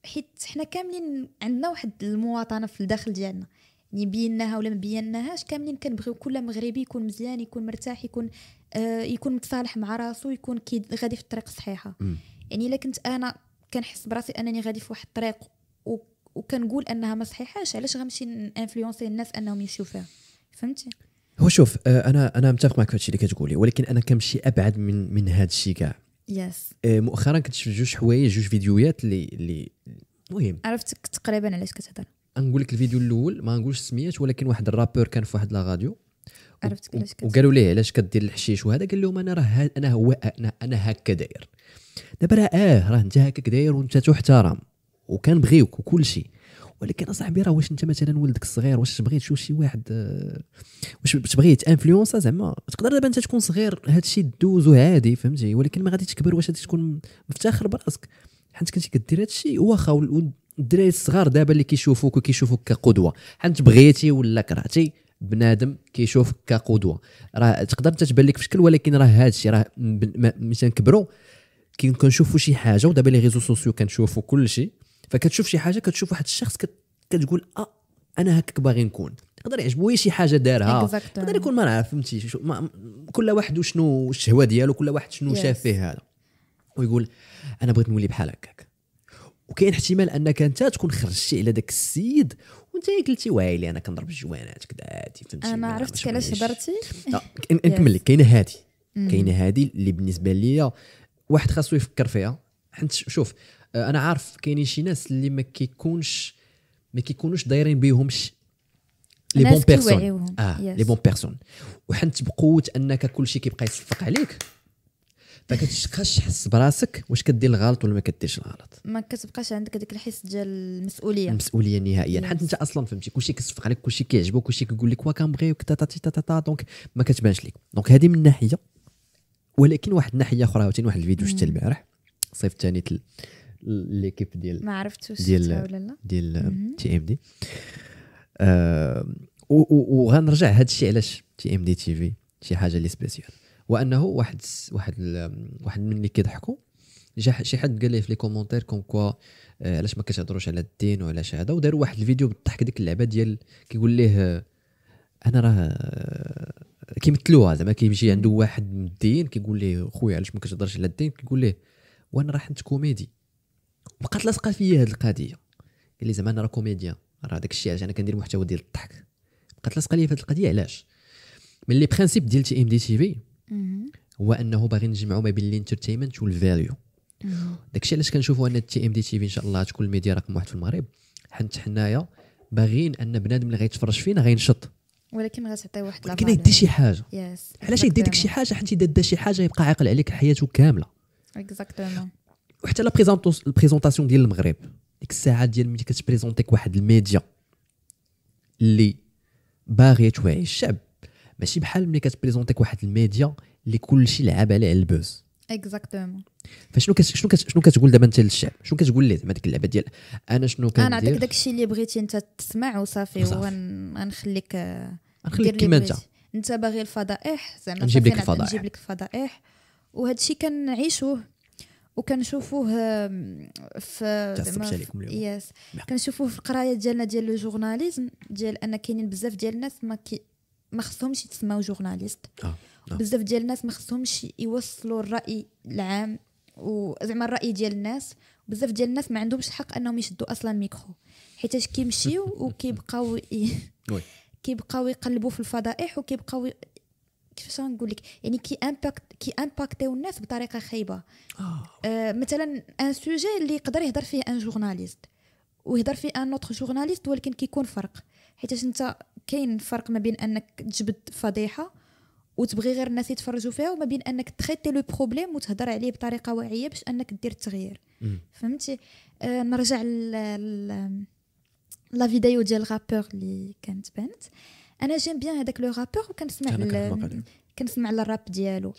حيت حنا كاملين عندنا واحد المواطنه في الداخل ديالنا يعني بيناها ولا ما بيناهاش كاملين كنبغيو كل مغربي يكون مزيان يكون مرتاح يكون آه يكون متصالح مع راسو يكون كي غادي في الطريق الصحيحه يعني الا كنت انا كنحس براسي انني غادي في واحد الطريق وكنقول انها ما صحيحاش علاش غنمشي انفلونسي الناس انهم يمشيو فيها فهمتي هو شوف آه، انا انا متفق معك في هادشي اللي كتقولي ولكن انا كنمشي ابعد من من هادشي كاع يس آه، مؤخرا كنت شفت جوج حوايج جوج فيديوهات اللي اللي المهم عرفتك تقريبا علاش كتهضر نقول لك الفيديو الاول ما نقولش سميات ولكن واحد الرابور كان في واحد لا راديو كيفاش وقالوا ليه علاش كدير الحشيش وهذا قال لهم انا راه انا هو انا, أنا هكا داير دابا راه اه راه انت هكاك داير وانت تحترم بغيوك وكل شيء ولكن اصاحبي راه واش انت مثلا ولدك الصغير واش تبغي تشوف شي واحد آه، واش تبغي تانفلونسا زعما تقدر دابا انت تكون صغير هذا الشيء دوزو عادي فهمتي ولكن ما غادي تكبر واش غادي تكون مفتخر براسك حيت كنتي كدير هذا الشيء واخا الدراري الصغار دابا اللي كيشوفوك وكيشوفوك كقدوه حنت بغيتي ولا كرهتي بنادم كيشوفك كقدوه راه تقدر انت تبان لك في شكل ولكن راه هذا الشيء راه مثلا كبروا كنشوفوا شي حاجه ودابا لي ريزو سوسيو كنشوفوا كل شيء فكتشوف شي حاجه كتشوف واحد الشخص كت... كتقول اه انا هكاك باغي نكون يقدر يعجبو شي حاجه دارها يقدر يكون ما نعرف فهمتي ما كل واحد وشنو الشهوه ديالو كل واحد شنو yes. شاف فيه هذا ويقول انا بغيت نولي بحال هكاك وكاين احتمال انك انت تكون خرجتي على داك السيد وانت قلتي وايلي انا كنضرب الجوانات كذا هادي فهمتي انا عرفتك علاش هضرتي لا نكمل لك كاينه هادي كاينه هادي اللي بالنسبه ليا واحد خاصو يفكر فيها حيت شوف آه، انا عارف كاينين شي ناس اللي ما كيكونش ما كيكونوش دايرين بيهمش لي بون بيرسون اه لي بون بيرسون وحنت بقوه انك كلشي كيبقى يصفق عليك فكتبقاش تحس براسك واش كدير الغلط ولا ما كديرش الغلط ما كتبقاش عندك هذاك الحس ديال المسؤوليه المسؤوليه نهائيا حيت انت اصلا فهمتي كلشي كيصفق عليك كلشي كيعجبك كلشي كيقول لك وا وكتا تا دونك ما كتبانش لك دونك هذه من ناحيه ولكن واحد الناحيه اخرى عاوتاني واحد الفيديو شفته البارح صيفط ثاني ليكيب ديال ما عرفتوش ديال ولا لا ديال تي ام دي آه، وغنرجع هذا الشيء علاش تي ام دي تي في شي حاجه اللي سبيسيال وانه واحد واحد واحد ملي كيضحكوا جا شي حد قال ليه في لي كومونتير كوم كوا آه، علاش ما كتهضروش على الدين وعلى هذا وداروا واحد الفيديو بالضحك ديك اللعبه ديال كيقول ليه آه، انا راه آه، كيمثلوها زعما كيمشي عنده واحد من الدين كيقول ليه خويا علاش ما كتهضرش على الدين كيقول ليه وانا راه حنت كوميدي بقات لاصقه فيا هذه القضيه قال لي زعما انا راه كوميديان راه داك الشيء علاش انا كندير محتوى ديال الضحك بقات لاصقه ليا في هذه القضيه علاش من لي برينسيپ ديال تي ام دي تي في هو انه باغي نجمعوا ما بين الانترتينمنت والفاليو داكشي علاش كنشوفوا ان التي ام دي تي في ان شاء الله تكون الميديا رقم واحد في المغرب حنت حنايا باغيين ان بنادم اللي غيتفرج فينا غينشط ولكن غتعطي واحد ولكن يدي شي حاجه يس علاش يدي ديك شي حاجه حيت اذا دا شي حاجه يبقى عاقل عليك حياته كامله اكزاكتومون وحتى لا بريزونتاسيون ديال المغرب ديك الساعه ديال ملي كتبريزونتيك واحد الميديا اللي باغيه توعي الشعب ماشي بحال ملي كتبريزونتيك واحد الميديا اللي كلشي لعاب عليه على البوز اكزاكتومون فشنو كت شنو كت شنو كتقول دابا انت للشعب شنو كتقول ليه زعما ديك اللعبه ديال انا شنو كندير انا نعطيك داكشي اللي بغيتي انت تسمع وصافي وغنخليك غنخليك آه، كما انت انت باغي الفضائح زعما نجيب لك الفضائح نجيب لك الفضائح وهذا الشيء كنعيشوه وكنشوفوه في تعصبت عليكم اليوم يس كنشوفوه في القرايه ديالنا ديال لو جورناليزم ديال ان كاينين بزاف ديال الناس ما كي ما خصهمش يتسماو جورناليست آه. آه. بزاف ديال الناس ما خصهمش يوصلوا الراي العام وزعما الراي ديال الناس بزاف ديال الناس ما عندهمش الحق انهم يشدوا اصلا ميكرو حيتاش كيمشيو وكيبقاو كيبقاو يقلبوا في الفضائح وكيبقاو كيفاش نقول لك يعني كي امباكت كي امباكتيو الناس بطريقه خايبه آه, آه، مثلا ان سوجي اللي يقدر يهضر فيه ان جورناليست ويهضر فيه ان اوتر جورناليست ولكن كيكون فرق حيتاش انت كاين فرق ما بين انك تجبد فضيحه وتبغي غير الناس يتفرجوا فيها وما بين انك تريتي لو بروبليم وتهضر عليه بطريقه واعيه باش انك دير التغيير فهمتي آه نرجع ل لا فيديو ديال الرابور اللي كانت بانت انا جيم بيان هذاك لو رابور وكنسمع كنسمع للراب ديالو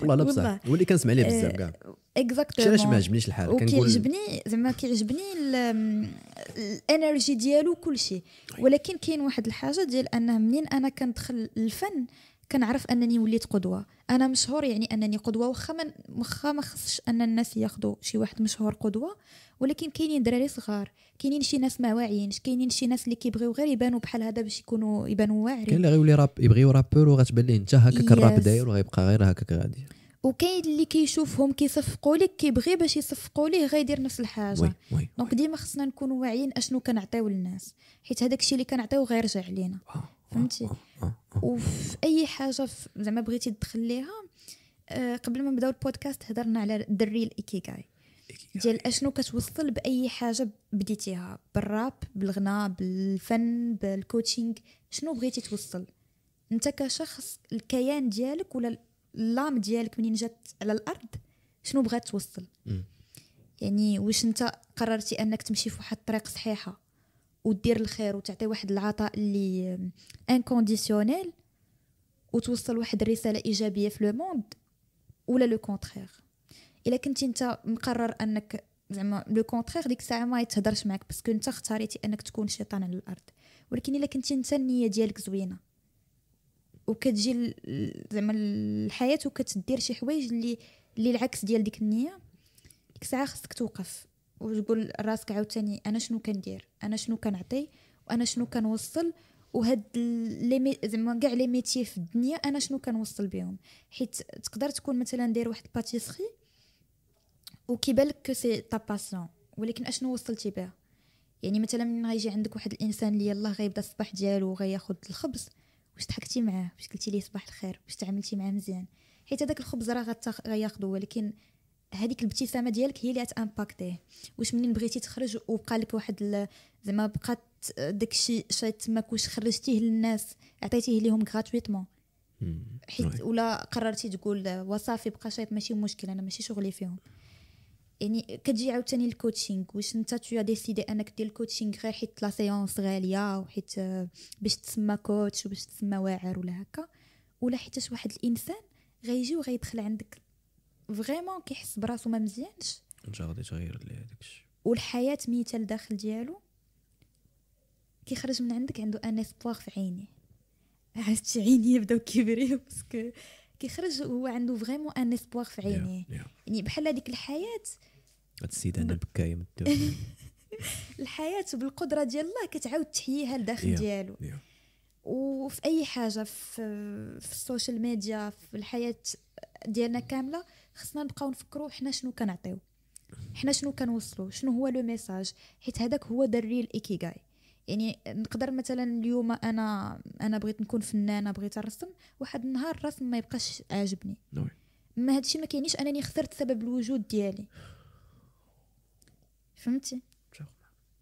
والله لا بصح هو اللي كنسمع عليه آه، بزاف كاع اكزاكتومون علاش ما عجبنيش الحال وكيعجبني زعما كيعجبني الانرجي ديالو كلشي طيب. ولكن كاين واحد الحاجه ديال انه منين انا كندخل الفن كنعرف انني وليت قدوه انا مشهور يعني انني قدوه واخا ما واخا ما خصش ان الناس ياخذوا شي واحد مشهور قدوه ولكن كاينين دراري صغار كاينين شي ناس ما واعيينش كاينين شي ناس اللي كيبغيو غير يبانوا بحال هذا باش يكونوا يبانوا واعرين كاين اللي غيولي راب يبغيو رابور وغتبان ليه انت هكاك الراب داير وغيبقى غير هكاك غادي وكاين اللي كيشوفهم كيصفقوا لك كيبغي باش يصفقوا ليه غيدير نفس الحاجه وي وي دونك ديما خصنا نكونوا واعيين اشنو كنعطيو للناس حيت هذاك الشيء اللي كنعطيو غيرجع علينا آه، آه، آه، فهمتي وفي اي حاجه زعما بغيتي تدخل ليها قبل ما نبداو البودكاست هضرنا على الدري الايكيغاي ديال اشنو كتوصل باي حاجه بديتيها بالراب بالغناء بالفن بالكوتشينغ شنو بغيتي توصل انت كشخص الكيان ديالك ولا اللام ديالك منين جات على الارض شنو بغات توصل م. يعني واش انت قررتي انك تمشي في واحد الطريق صحيحه ودير الخير وتعطي واحد العطاء اللي انكونديسيونيل وتوصل واحد الرساله ايجابيه في لو موند ولا لو كونترير الا كنتي انت مقرر انك زعما لو كونترير ديك الساعه ما يتهضرش معاك باسكو انت اختاريتي انك تكون شيطان على الارض ولكن الا كنتي انت النيه ديالك زوينه وكتجي زعما الحياه وكتدير شي حوايج اللي اللي العكس ديال ديك النيه ديك الساعه خصك توقف وتقول راسك عاوتاني انا شنو كندير انا شنو كنعطي وانا شنو كنوصل وهاد لي زعما كاع لي ميتي في الدنيا انا شنو كنوصل بهم حيت تقدر تكون مثلا داير واحد باتيسري وكيبان لك سي تا باسيون ولكن اشنو وصلتي بها يعني مثلا غيجي عندك واحد الانسان اللي يلاه غيبدا الصباح ديالو وغياخذ الخبز واش ضحكتي معاه واش قلتي ليه صباح الخير واش تعاملتي معاه مزيان حيت هذاك الخبز راه غياخدو ولكن هذيك الابتسامه ديالك هي اللي غتامباكتيه واش منين بغيتي تخرج وبقى لك واحد زعما بقات داكشي شي تماك واش خرجتيه للناس عطيتيه ليهم غراتويتمون حيت ولا قررتي تقول وصافي بقى شيط ماشي مشكل انا ماشي شغلي فيهم يعني كتجي عاوتاني الكوتشينغ واش انت تو ديسيدي انك دير الكوتشينغ غير حيت لا سيونس غاليه وحيت آه، باش تسمى كوتش وباش تسمى واعر ولا هكا ولا حيت واحد الانسان غيجي وغيدخل عندك فريمون كيحس براسو ما مزيانش انت غادي تغير ليه داكشي والحياه ميته لداخل ديالو كيخرج من عندك عنده ان اسبوار في عينيه عرفتي عينيه بداو كيبريو باسكو كيخرج هو عنده فريمون ان اسبوار في عينيه yeah, yeah. يعني بحال هذيك الحياه هاد السيده انا بكايه من الحياه بالقدره ديال الله كتعاود تحييها لداخل ديالو وفي اي حاجه في في السوشيال ميديا في الحياه ديالنا كامله خصنا نبقاو نفكروا حنا شنو كنعطيو حنا شنو كنوصلوا شنو هو لو ميساج حيت هذاك هو دري الايكيغاي يعني نقدر مثلا اليوم انا انا بغيت نكون فنانه بغيت نرسم واحد النهار الرسم ما يبقاش عاجبني ما هادشي ما كاينيش انني خسرت سبب الوجود ديالي فهمتي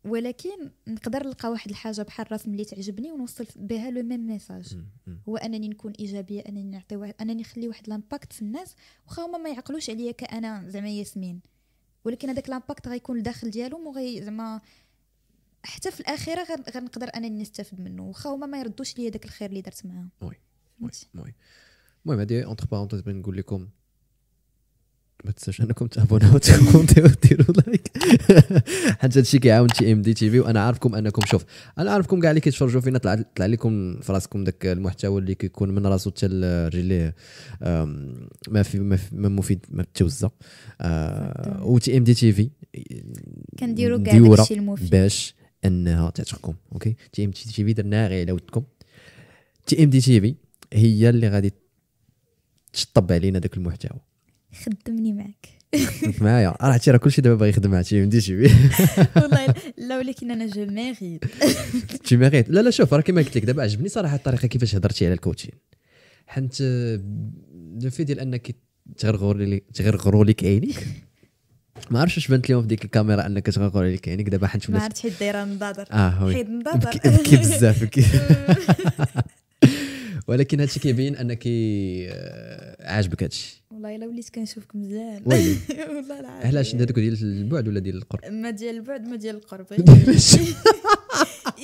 ولكن نقدر نلقى واحد الحاجه بحال الرسم اللي تعجبني ونوصل بها لو ميم ميساج هو انني نكون ايجابيه انني نعطي واحد انني نخلي واحد لامباكت في الناس واخا هما ما يعقلوش عليا كانا زعما ياسمين ولكن هذاك لامباكت غيكون الداخل ديالهم وغي زعما حتى في الاخيره غنقدر انني نستافد منه واخا هما ما يردوش ليا داك الخير اللي درت معاهم وي وي المهم هذه اونتر بارونتيز بغيت نقول لكم ما تنساوش انكم تابوناو وديروا لايك حيت هادشي كيعاون تي ام دي تي في وانا عارفكم انكم شوف انا عارفكم كاع اللي كيتفرجوا فينا طلع طلع لكم في راسكم ذاك المحتوى اللي كيكون من راسو حتى لرجليه ما في ما, في ما مفيد ما توزع آه، و تي ام دي تي في كنديروا كاع داكشي المفيد باش انها تعتقكم اوكي تي ام دي تي في درناها غير على ودكم تي ام دي تي في هي اللي غادي تشطب علينا داك المحتوى خدمني معك معايا راه عرفتي راه كلشي دابا باغي يخدم عرفتي ما نديش والله لا ولكن انا جو ميغيت تي ميغيت لا لا شوف راه كما قلت لك دابا عجبني صراحه الطريقه كيفاش هضرتي على الكوتشين حنت آه، لو في ديال انك تغرغر لي تغرغروا لك عينيك ما عرفتش واش بانت اليوم في ديك الكاميرا انك تغرغر لك عينيك دابا حنت ما عرفتش حيت دايره نظاظر اه وي حيت نضاضر بكي بزاف بكي ولكن هادشي كيبين انك آه، عاجبك هادشي والله الا وليت كنشوفك مزيان والله العظيم علاش هذوك ديال البعد ولا ديال القرب ما ديال البعد ما ديال القرب اي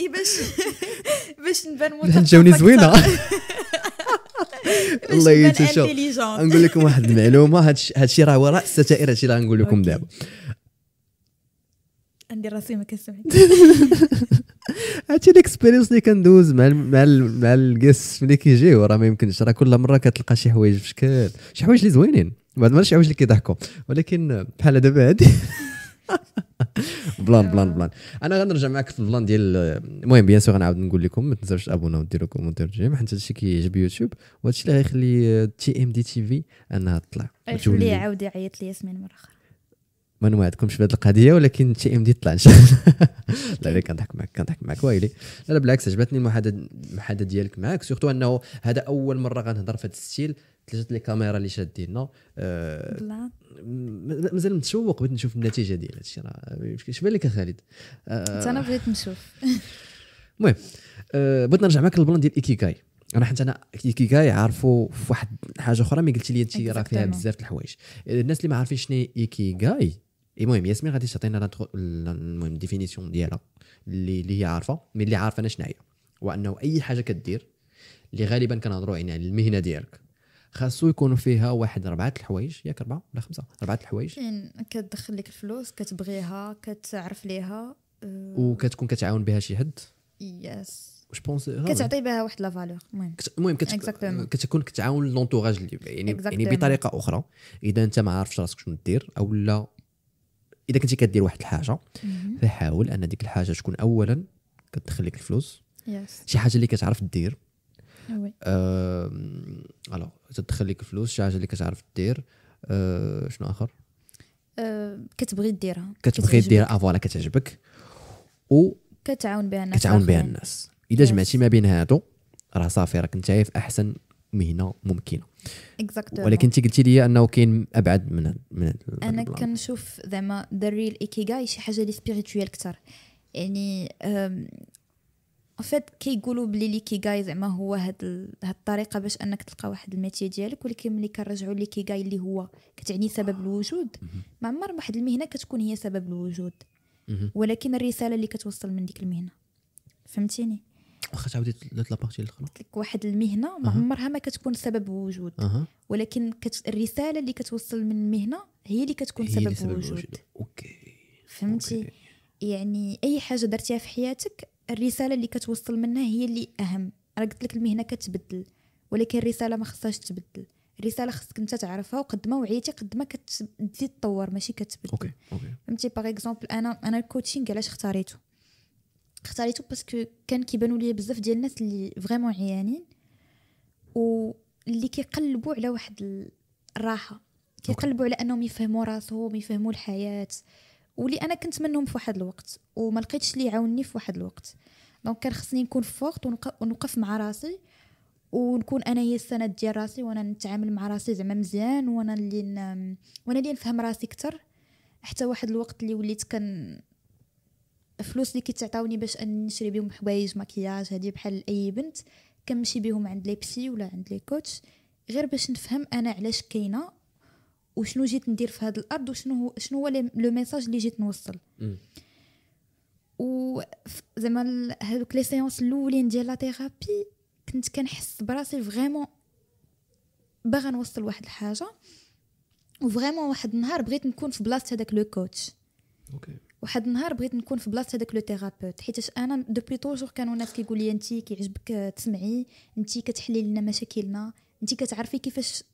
باش باش نبان حيت جاوني زوينه الله يتشوف شوف نقول لكم واحد المعلومه هذا الشيء راه وراء الستائر هادشي اللي غنقول لكم دابا عندي راسي ما كنسمعش هاتي ليكسبيريونس اللي كندوز مع مع مع الجيس ملي كيجيو راه ما يمكنش راه كل مره كتلقى شي حوايج في شكل شي حوايج اللي زوينين بعض المرات شي حوايج اللي كيضحكوا ولكن بحال دابا هادي بلان بلان بلان انا غنرجع معاك في البلان ديال المهم بيان سور غنعاود نقول لكم ما تنساوش تابوناو وديروا كومونتير جيم حيت هادشي كيعجب يوتيوب وهادشي اللي غيخلي تي ام دي تي في انها تطلع يخليه عاود يعيط لي ياسمين مره اخرى ما نوعدكمش بهذه القضيه ولكن شي ام دي طلع ان شاء الله لا كنضحك معك كنضحك معك وايلي لا لا بالعكس عجبتني المحادثه المحادثه ديالك معك سورتو انه هذا اول مره غنهضر في هذا الستيل ثلاثه لي كاميرا اللي شاديننا أه مازال متشوق بغيت نشوف النتيجه ديال هذا الشيء راه اش بان لك خالد أه انا بغيت نشوف المهم أه بغيت نرجع معك للبلان ديال كاي انا حيت انا كاي عارفه في واحد حاجه اخرى مي قلتي لي انت راه فيها بزاف د الحوايج الناس اللي ما عارفينش شنو كاي المهم ياسمين غادي تعطينا المهم ديفينيسيون ديالها اللي هي عارفه مي اللي عارفه انا شنو هي وانه اي حاجه كدير اللي غالبا كنهضروا يعني على المهنه ديالك خاصو يكونوا فيها واحد ربعه الحوايج ياك اربعه ولا خمسه ربعه الحوايج يعني كتدخل لك الفلوس كتبغيها كتعرف ليها أه وكتكون كتعاون بها شي حد يس جو بونس كتعطي بها واحد لا فالور المهم المهم كتكون كتعاون لونتوراج اللي يعني يعني بطريقه اخرى اذا انت ما عارفش راسك شنو دير او لا اذا كنتي كدير واحد الحاجه فحاول ان ديك الحاجه تكون اولا كتدخل لك الفلوس yes. شي حاجه اللي كتعرف دير الو تدخل لك الفلوس شي حاجه اللي كتعرف دير أه شنو اخر آه، كتبغي ديرها كتبغي ديرها آه، فوالا كتعجبك و كتعاون بها الناس كتعاون بها الناس اذا جمعتي ما بين هادو راه صافي راك نتايا في احسن مهنه ممكنه exactly. ولكن انت قلتي لي انه كاين ابعد من من انا كنشوف زعما ذا ريل ايكيغاي شي حاجه لي سبيريتويال اكثر يعني ان فيت كيقولوا بلي ليكيغاي زعما هو هاد هاد الطريقه باش انك تلقى واحد الميتي ديالك ولكن ملي كنرجعوا ليكيغاي اللي هو كتعني سبب آه. الوجود ما عمر واحد المهنه كتكون هي سبب الوجود ولكن الرساله اللي كتوصل من ديك المهنه فهمتيني واخا تعاودي لا لابارتي الاخرى قلت لك واحد المهنه ما عمرها ما كتكون سبب وجود أه. ولكن كت... الرساله اللي كتوصل من المهنه هي اللي كتكون هي سبب, سبب وجود. وجود اوكي فهمتي أوكي. يعني اي حاجه درتيها في حياتك الرساله اللي كتوصل منها هي اللي اهم انا قلت لك المهنه كتبدل ولكن الرساله ما خصهاش تبدل الرساله خصك انت تعرفها وقد ما وعيتي قد ما كتزيد تطور ماشي كتبدل اوكي اوكي فهمتي باغ اكزومبل انا انا الكوتشينغ علاش اختاريته اختاريته باسكو كان كيبانوا ليا بزاف ديال الناس اللي فريمون عيانين واللي كيقلبوا على واحد الراحه كيقلبوا على انهم يفهموا راسهم يفهموا الحياه واللي انا كنت منهم في واحد الوقت وما لقيتش اللي يعاونني في واحد الوقت دونك كان خصني نكون فورت ونوقف مع راسي ونكون انا هي السند ديال راسي وانا نتعامل مع راسي زعما مزيان وانا اللي وانا اللي نفهم راسي اكثر حتى واحد الوقت اللي وليت كان الفلوس اللي كيتعطاوني باش نشري بهم حوايج مكياج هادي بحال اي بنت كنمشي بهم عند لي بسي ولا عند لي كوتش غير باش نفهم انا علاش كاينه وشنو جيت ندير في هاد الارض وشنو هو شنو هو لو ميساج اللي جيت نوصل و زعما هذوك لي سيونس الاولين ديال لا تيرابي كنت كنحس براسي فريمون باغا نوصل واحد الحاجه وفريمون واحد النهار بغيت نكون في بلاصه هذاك لو كوتش اوكي okay. واحد النهار بغيت نكون في بلاصه هذاك لو تيرابوت حيتاش انا دوبي توجور كانوا الناس كيقول لي انت كيعجبك آه، تسمعي انت كتحلي لنا مشاكلنا انت كتعرفي كيفاش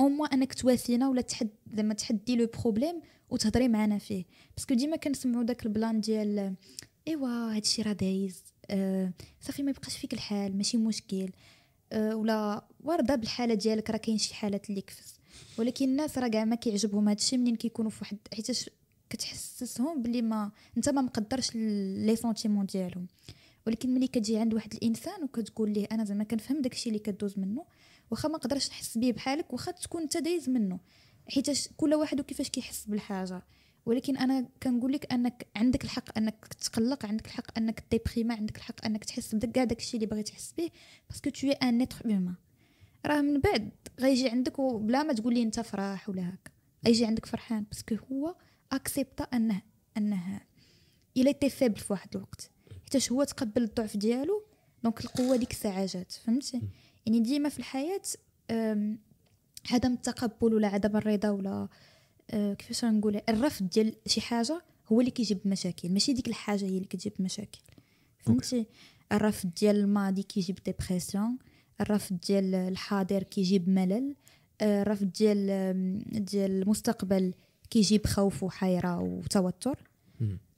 او موا انك تواثينا ولا تحد زعما تحدي لو بروبليم وتهضري معنا فيه باسكو ديما كنسمعوا داك البلان ديال ايوا هادشي راه دايز أه صافي ما يبقاش فيك الحال ماشي مشكل أه ولا وارده بالحاله ديالك راه كاين شي حالات اللي كفز ولكن الناس راه كاع ما كيعجبهم هادشي منين كيكونوا في واحد حيتاش كتحسسهم بلي ما انت ما مقدرش لي سونتيمون ديالهم ولكن ملي كتجي عند واحد الانسان وكتقول ليه انا زعما كنفهم داكشي اللي كدوز منه واخا ما نقدرش نحس بيه بحالك واخا تكون انت دايز منه حيت كل واحد وكيفاش كيحس بالحاجه ولكن انا كنقول لك انك عندك الحق انك تقلق عندك الحق انك ديبريما عندك الحق انك تحس بدك كاع داكشي اللي بغيت تحس به باسكو تو ان نيتر هومان راه من بعد غيجي عندك وبلا ما تقول لي انت فرح ولا هكا يجي عندك فرحان باسكو هو اكسبتا انه انه الا تي فيبل في واحد الوقت حيت هو تقبل الضعف ديالو دونك القوه ديك الساعه جات فهمتي يعني ديما في الحياه عدم التقبل ولا عدم الرضا ولا آه، كيفاش نقول الرفض ديال شي حاجه هو اللي كيجيب مشاكل ماشي ديك الحاجه هي اللي كتجيب مشاكل فهمتي الرفض ديال الماضي كيجيب ديبرسيون الرفض ديال الحاضر كيجيب ملل آه، الرفض ديال ديال المستقبل كيجيب خوف وحيره وتوتر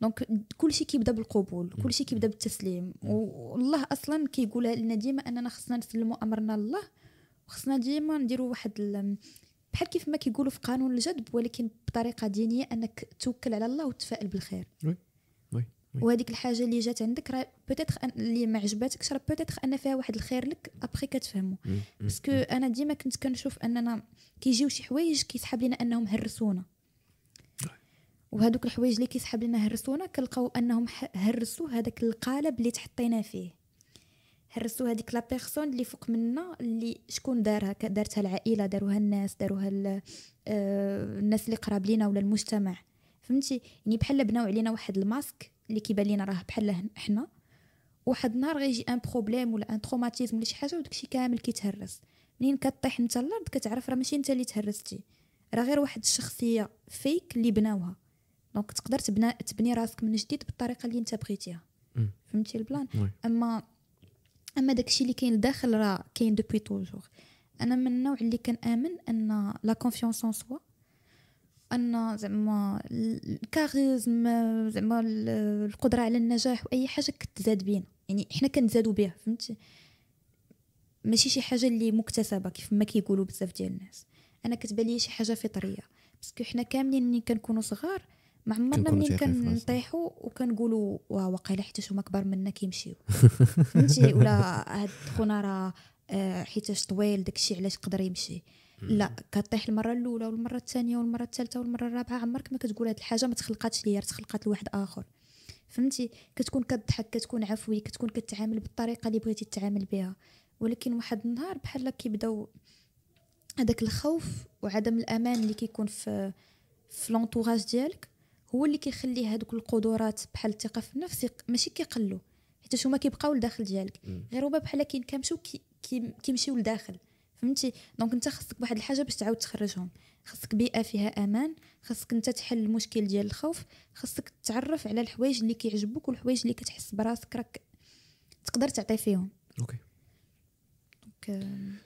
دونك كلشي كيبدا بالقبول كلشي كيبدا بالتسليم والله اصلا كيقول لنا ديما اننا خصنا نسلموا امرنا لله وخصنا ديما نديروا واحد بحال كيف ما كيقولوا في قانون الجذب ولكن بطريقه دينيه انك توكل على الله وتفائل بالخير وي وي وهذيك الحاجه اللي جات عندك راه بوتيتر اللي ما عجباتكش راه بوتيتر ان فيها واحد الخير لك ابخي كتفهمو باسكو انا ديما كنت كنشوف اننا كيجيو شي حوايج كيسحاب لينا انهم هرسونا وهذوك الحوايج اللي كيسحب لنا هرسونا كنلقاو انهم هرسوا هذاك القالب اللي تحطينا فيه هرسوا هذيك لا بيرسون اللي فوق منا اللي شكون دارها دارتها العائله داروها الناس داروها آه الناس اللي قراب لينا ولا المجتمع فهمتي يعني بحال بناو علينا واحد الماسك اللي كيبان لينا راه بحال حنا واحد النهار غيجي ان بروبليم ولا ان تروماتيزم ولا شي حاجه وداكشي كامل كيتهرس منين كطيح انت الارض كتعرف راه ماشي انت اللي تهرستي راه غير واحد الشخصيه فيك اللي بناوها دونك تقدر تبنى تبني راسك من جديد بالطريقه اللي انت بغيتيها فهمتي البلان اما اما داكشي اللي كاين لداخل راه كاين دوبوي توجور انا من النوع اللي كنامن ان لا كونفيونس ان سوا ان زعما الكاريزم زعما القدره على النجاح واي حاجه كتزاد بينا يعني حنا كنزادو بها فهمتي ماشي شي حاجه اللي مكتسبه كيف ما كيقولوا بزاف ديال الناس انا كتبان لي شي حاجه فطريه باسكو حنا كاملين ملي كنكونوا صغار ما عمرنا ملي كنطيحوا وكنقولوا واقيلا حيت هما كبار منا كيمشيو فهمتي ولا هاد خونا راه آه، حيتاش طويل داكشي علاش قدر يمشي لا كطيح المره الاولى والمره الثانيه والمره الثالثه والمره الرابعه عمرك ما كتقول هاد الحاجه ما تخلقاتش ليا تخلقات لواحد اخر فهمتي كتكون كضحك كتكون عفوي كتكون كتعامل بالطريقه اللي بغيتي تتعامل بها ولكن واحد النهار بحال كيبداو هذاك الخوف وعدم الامان اللي كيكون في في ديالك هو اللي كيخلي هذوك القدرات بحال الثقه في النفس ماشي كيقلوا حيت هما كيبقاو لداخل ديالك غير هما بحال كامشو كيمشيو لداخل فهمتي دونك انت خاصك بواحد الحاجه باش تعاود تخرجهم خاصك بيئه فيها امان خاصك انت تحل المشكل ديال الخوف خاصك تعرف على الحوايج اللي كيعجبوك والحوايج اللي كتحس براسك راك تقدر تعطي فيهم اوكي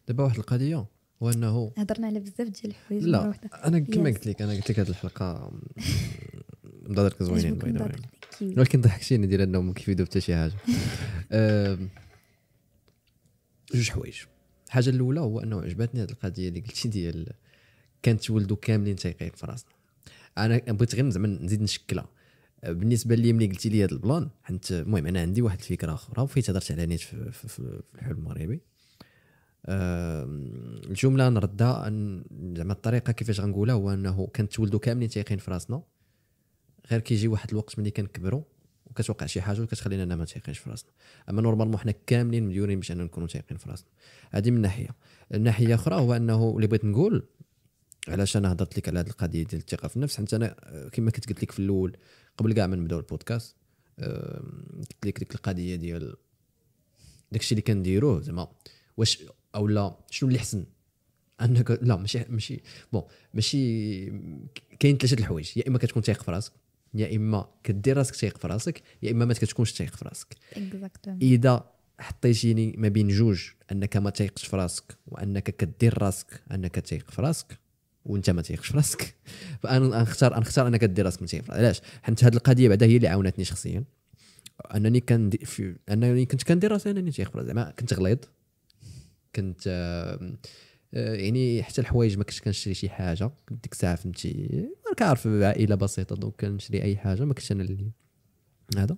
دابا واحد القضيه هو انه هضرنا على بزاف ديال الحوايج لا انا كما قلت لك انا قلت لك هذه الحلقه نظرك زوينين ولكن ضحكتيني ديال انهم كيفيدوا حتى شي حاجه جوج حوايج الحاجه الاولى هو انه عجبتني هذه القضيه اللي قلتي ديال كانت ولدو كاملين تايقين في راسنا انا بغيت غير زعما نزيد نشكلها بالنسبه لي ملي قلتي لي هذا البلان حنت المهم انا عندي واحد الفكره اخرى وفي تهضرت على نيت في, الحلم المغربي الجمله نردها زعما الطريقه كيفاش غنقولها هو انه كانت ولدو كاملين تايقين في راسنا غير كيجي واحد الوقت ملي كنكبروا وكتوقع شي حاجه وكتخلينا انا ما تيقينش في راسنا اما نورمالمون حنا كاملين مديورين باش اننا نكونوا تايقين في راسنا هذه من ناحيه الناحيه اخرى هو انه اللي بغيت نقول علاش انا هضرت لك على هذه القضيه ديال الثقه في النفس حيت انا كما كنت قلت لك في الاول قبل كاع ما نبداو البودكاست قلت لك ديك القضيه ديال داكشي اللي كنديروه زعما واش لا شنو اللي حسن انك لا ماشي ماشي بون ماشي كاين ثلاثه الحوايج يا اما كتكون تايق في راسك يا اما كدير راسك تايق في راسك يا اما ما كتكونش تايق في راسك اذا حطيتيني ما بين جوج انك ما تايقش في راسك وانك كدير راسك انك تايق في راسك وانت ما تايقش في راسك فانا نختار نختار انك دير راسك في راسك علاش حيت هذه القضيه بعدا هي اللي عاونتني شخصيا انني كان في انني كنت كندير راسي انني تايق في راسي زعما كنت غليظ كنت آه، يعني حتى الحوايج ما كنتش كنشري شي حاجه ديك الساعه فهمتي كعرف عائله بسيطه دونك كنشري اي حاجه ما كنتش انا اللي هذا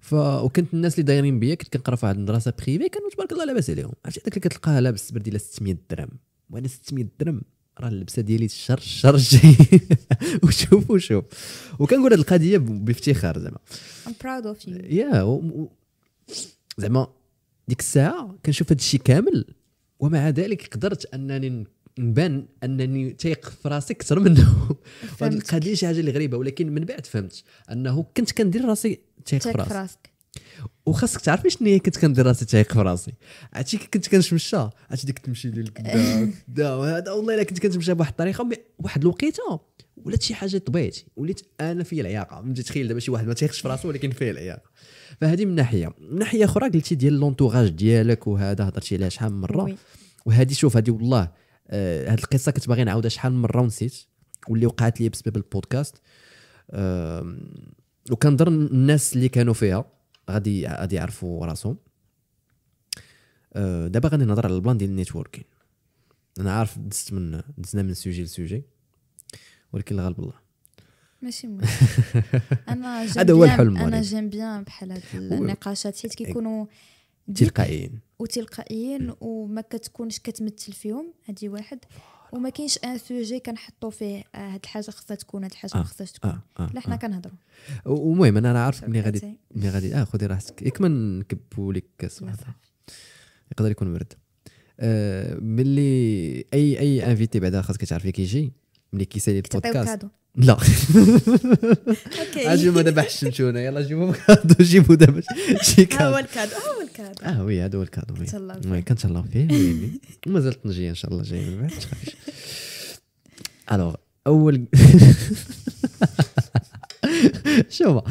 ف وكنت الناس اللي دايرين بيا كنت كنقرا في واحد المدرسه بريفي كانوا تبارك الله لاباس عليهم عرفتي هذاك اللي كتلقاها لابس برديله 600 درهم وانا 600 درهم راه اللبسه ديالي الشر الشر جاي وشوف وشوف وكنقول هذه القضيه بافتخار زعما ام براود اوف يو يا زعما ديك الساعه كنشوف هذا الشيء كامل ومع ذلك قدرت انني نبان انني تايق في راسي اكثر منه هذه شي حاجه اللي غريبه ولكن من بعد فهمت انه كنت كندير راسي تايق في راسك وخاصك تعرفي شنو هي كنت كندير راسي تايق في راسي عرفتي كنت كنتمشى عرفتي ديك التمشي ديال كدا وهذا والله الا كنت كنتمشى بواحد الطريقه واحد الوقيته ولات شي حاجه طبيعتي وليت انا في العياقه من تخيل دابا شي واحد ما تايقش في راسو ولكن فيه العياقه فهذه من ناحيه من ناحيه اخرى قلتي ديال لونتوراج ديالك وهذا هضرتي عليها شحال من مره وهذه شوف هذه والله آه، هاد القصه كنت باغي نعاودها شحال من مره ونسيت واللي وقعت لي بسبب البودكاست وكنظن الناس اللي كانوا فيها غادي غادي يعرفوا راسهم آه، دابا غادي نهضر على البلان ديال النيتوركين انا عارف دزت من دزنا من سوجي لسوجي ولكن الغالب الله ماشي مهم انا هذا هو الحلم انا جيم بيان بحال هاد النقاشات حيت كيكونوا تلقائيين وتلقائيين وما كتكونش كتمثل فيهم هادي واحد وما كاينش ان سوجي كنحطوا فيه آه، هاد الحاجه خصها تكون هاد الحاجه ما آه، خصهاش تكون آه, آه، لا حنا كنهضروا المهم انا عارف ملي غادي ملي غادي اه خذي راحتك يكمن نكبوا لك كاس يقدر يكون برد آه ملي اي اي انفيتي بعدا خاصك تعرفي كيجي ملي كيسالي البودكاست لا اوكي اجيبو آه، دابا حشمتونا يلا جيبو كادو جيبو دابا شي كادو هو الكادو هو الكادو اه وي هذا هو الكادو وي كنتهلاو فيه ومازال طنجيه ان شاء الله جايه بعد تخافيش الوغ اول شوف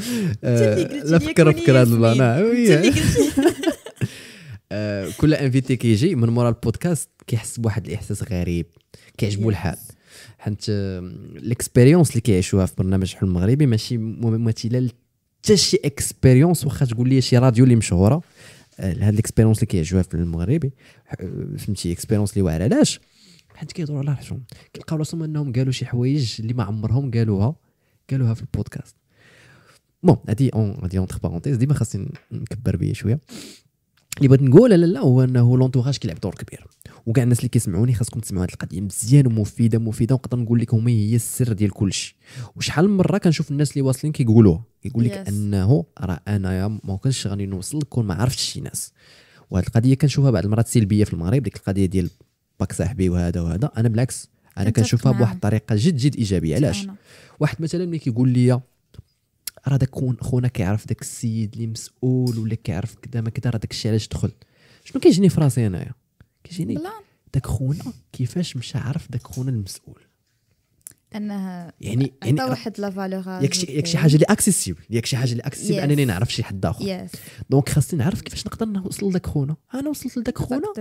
آه، لا فكر فكر هذا البلان وي آه، كل انفيتي كيجي من مورا البودكاست كيحس بواحد الاحساس غريب كيعجبو الحال حيت الاكسبيريونس اللي كيعيشوها في برنامج الحلم المغربي ماشي مماثله لحتى شي اكسبيريونس واخا تقول لي شي راديو اللي مشهوره آه، هاد الاكسبيريونس اللي كيعيشوها في المغربي آه، فهمتي اكسبيريونس اللي واعره علاش حيت كيهضروا على راسهم كيلقاو راسهم انهم قالوا شي حوايج اللي ما عمرهم قالوها قالوها في البودكاست بون هادي اون هادي اونتر بارونتيز ديما خاصني نكبر بيا شويه اللي بغيت نقوله لا لا هو انه لونتوراج كيلعب دور كبير وكاع الناس اللي كيسمعوني خاصكم تسمعوا هذه القضيه مزيان ومفيده مفيده ونقدر نقول لكم هما هي السر ديال كل شيء وشحال من مره كنشوف الناس اللي واصلين كيقولوها كيقول لك yes. انه راه انايا ما كنتش غادي نوصل كون ما عرفتش شي ناس وهذه القضيه كنشوفها بعض المرات سلبيه في المغرب ديك القضيه ديال باك صاحبي وهذا وهذا انا بالعكس انا كنشوفها بواحد الطريقه جد جد ايجابيه علاش واحد مثلا ملي كيقول لي راه داك خونا كيعرف داك السيد اللي مسؤول ولا كيعرف كذا ما كذا راه داك الشيء علاش دخل شنو كيجيني في راسي انايا كيجيني داك خونا كيفاش مشى عرف داك خونا المسؤول انها يعني يعني واحد لا فالور ياك شي حاجه اللي اكسيسيبل ياك شي حاجه اللي اكسيسيبل yes. انني نعرف شي حد اخر yes. دونك خاصني نعرف كيفاش نقدر نوصل لذاك خونا انا وصلت لذاك خونا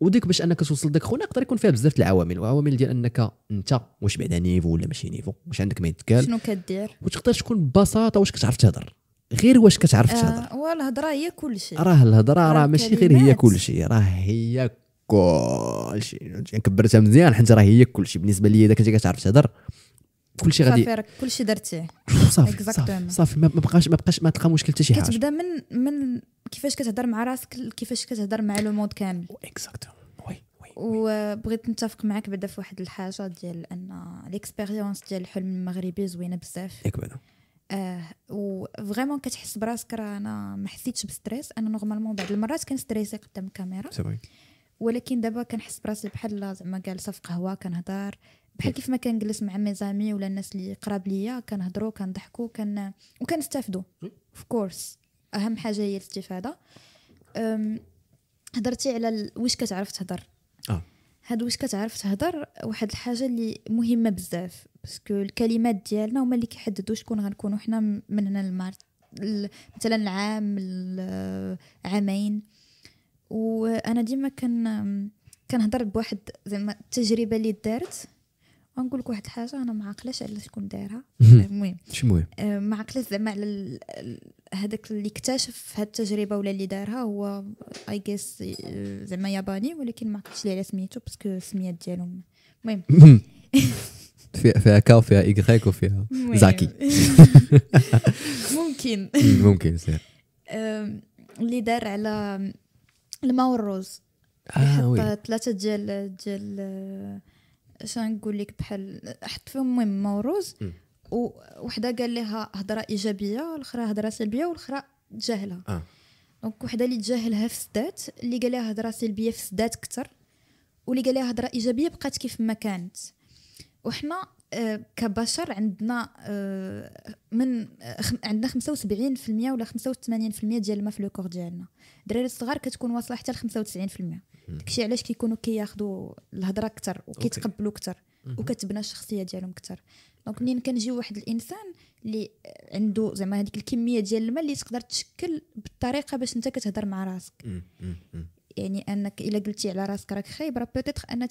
وديك باش انك توصل داك خونا يقدر يكون فيها بزاف د العوامل وعوامل ديال انك انت واش بعدا نيفو ولا ماشي نيفو واش عندك ما يتقال شنو كدير وتقدر تكون ببساطه واش كتعرف تهضر غير واش كتعرف آه، تهضر آه والهضره هي كل شيء راه الهضره راه ماشي غير هي كل شيء راه هي كل شيء يعني كبرتها مزيان حيت راه هي كل شيء بالنسبه لي اذا كنتي كتعرف تهضر كلشي غادي كلشي درتيه صافي صافي صافي ما بقاش ما بقاش ما تلقى مشكل حتى شي حاجه كتبدا من من كيفاش كتهضر مع راسك كيفاش كتهضر مع لو مود كامل اكزاكتومون وي وي وبغيت نتفق معك بعدا في واحد الحاجه ديال ان ليكسبيريونس ديال الحلم المغربي زوينه بزاف ياك إيه، اه فريمون كتحس براسك راه انا ما حسيتش بستريس انا نورمالمون بعض المرات كنستريسي قدام الكاميرا ولكن دابا كنحس براسي بحال زعما جالسه في قهوه كنهضر بحال كيف ما كنجلس مع ميزامي ولا الناس اللي قراب ليا كنهضروا كنضحكوا كن وكنستافدوا اوف كورس اهم حاجه هي الاستفاده هضرتي على واش كتعرف تهضر اه هاد واش كتعرف تهضر واحد الحاجه اللي مهمه بزاف باسكو الكلمات ديالنا هما اللي كيحددوا شكون غنكونوا حنا من هنا لمارس مثلا العام عامين وانا ديما كان كنهضر بواحد زعما التجربه اللي دارت ونقول لك واحد الحاجه انا ما عقلاش على شكون دايرها المهم شي مهم آه، ما عقلاش زعما على هذاك اللي اكتشف هاد التجربه ولا اللي دارها هو اي آه، جيس زعما ياباني ولكن ما عقلتش ليه على سميتو باسكو السميات ديالهم المهم فيها كا وفيها ايكغيك وفيها زاكي ممكن ممكن صحيح اللي دار على الماء والروز اه وي ثلاثه ديال ديال آه، شنو نقول لك بحال حط فيهم المهم موروز وحده قال لها هضره ايجابيه والاخرى هضره سلبيه والاخرى تجاهلها آه. دونك وحده اللي تجاهلها في السدات اللي قال لها هضره سلبيه في السدات كثر واللي قال لها هضره ايجابيه بقات كيف ما كانت وحنا آه، كبشر عندنا آه، من آه، عندنا 75% ولا 85% ديال الماء في لو كور ديالنا الدراري الصغار كتكون واصله حتى ل 95% داكشي علاش كيكونوا كياخذوا الهضره اكثر وكيتقبلوا اكثر وكتبنى الشخصيه ديالهم اكثر دونك منين كنجي واحد الانسان اللي عنده زعما هذيك الكميه ديال الماء اللي تقدر تشكل بالطريقه باش انت كتهضر مع راسك يعني انك الا قلتي على راسك راك خايب راه بوتيتر ان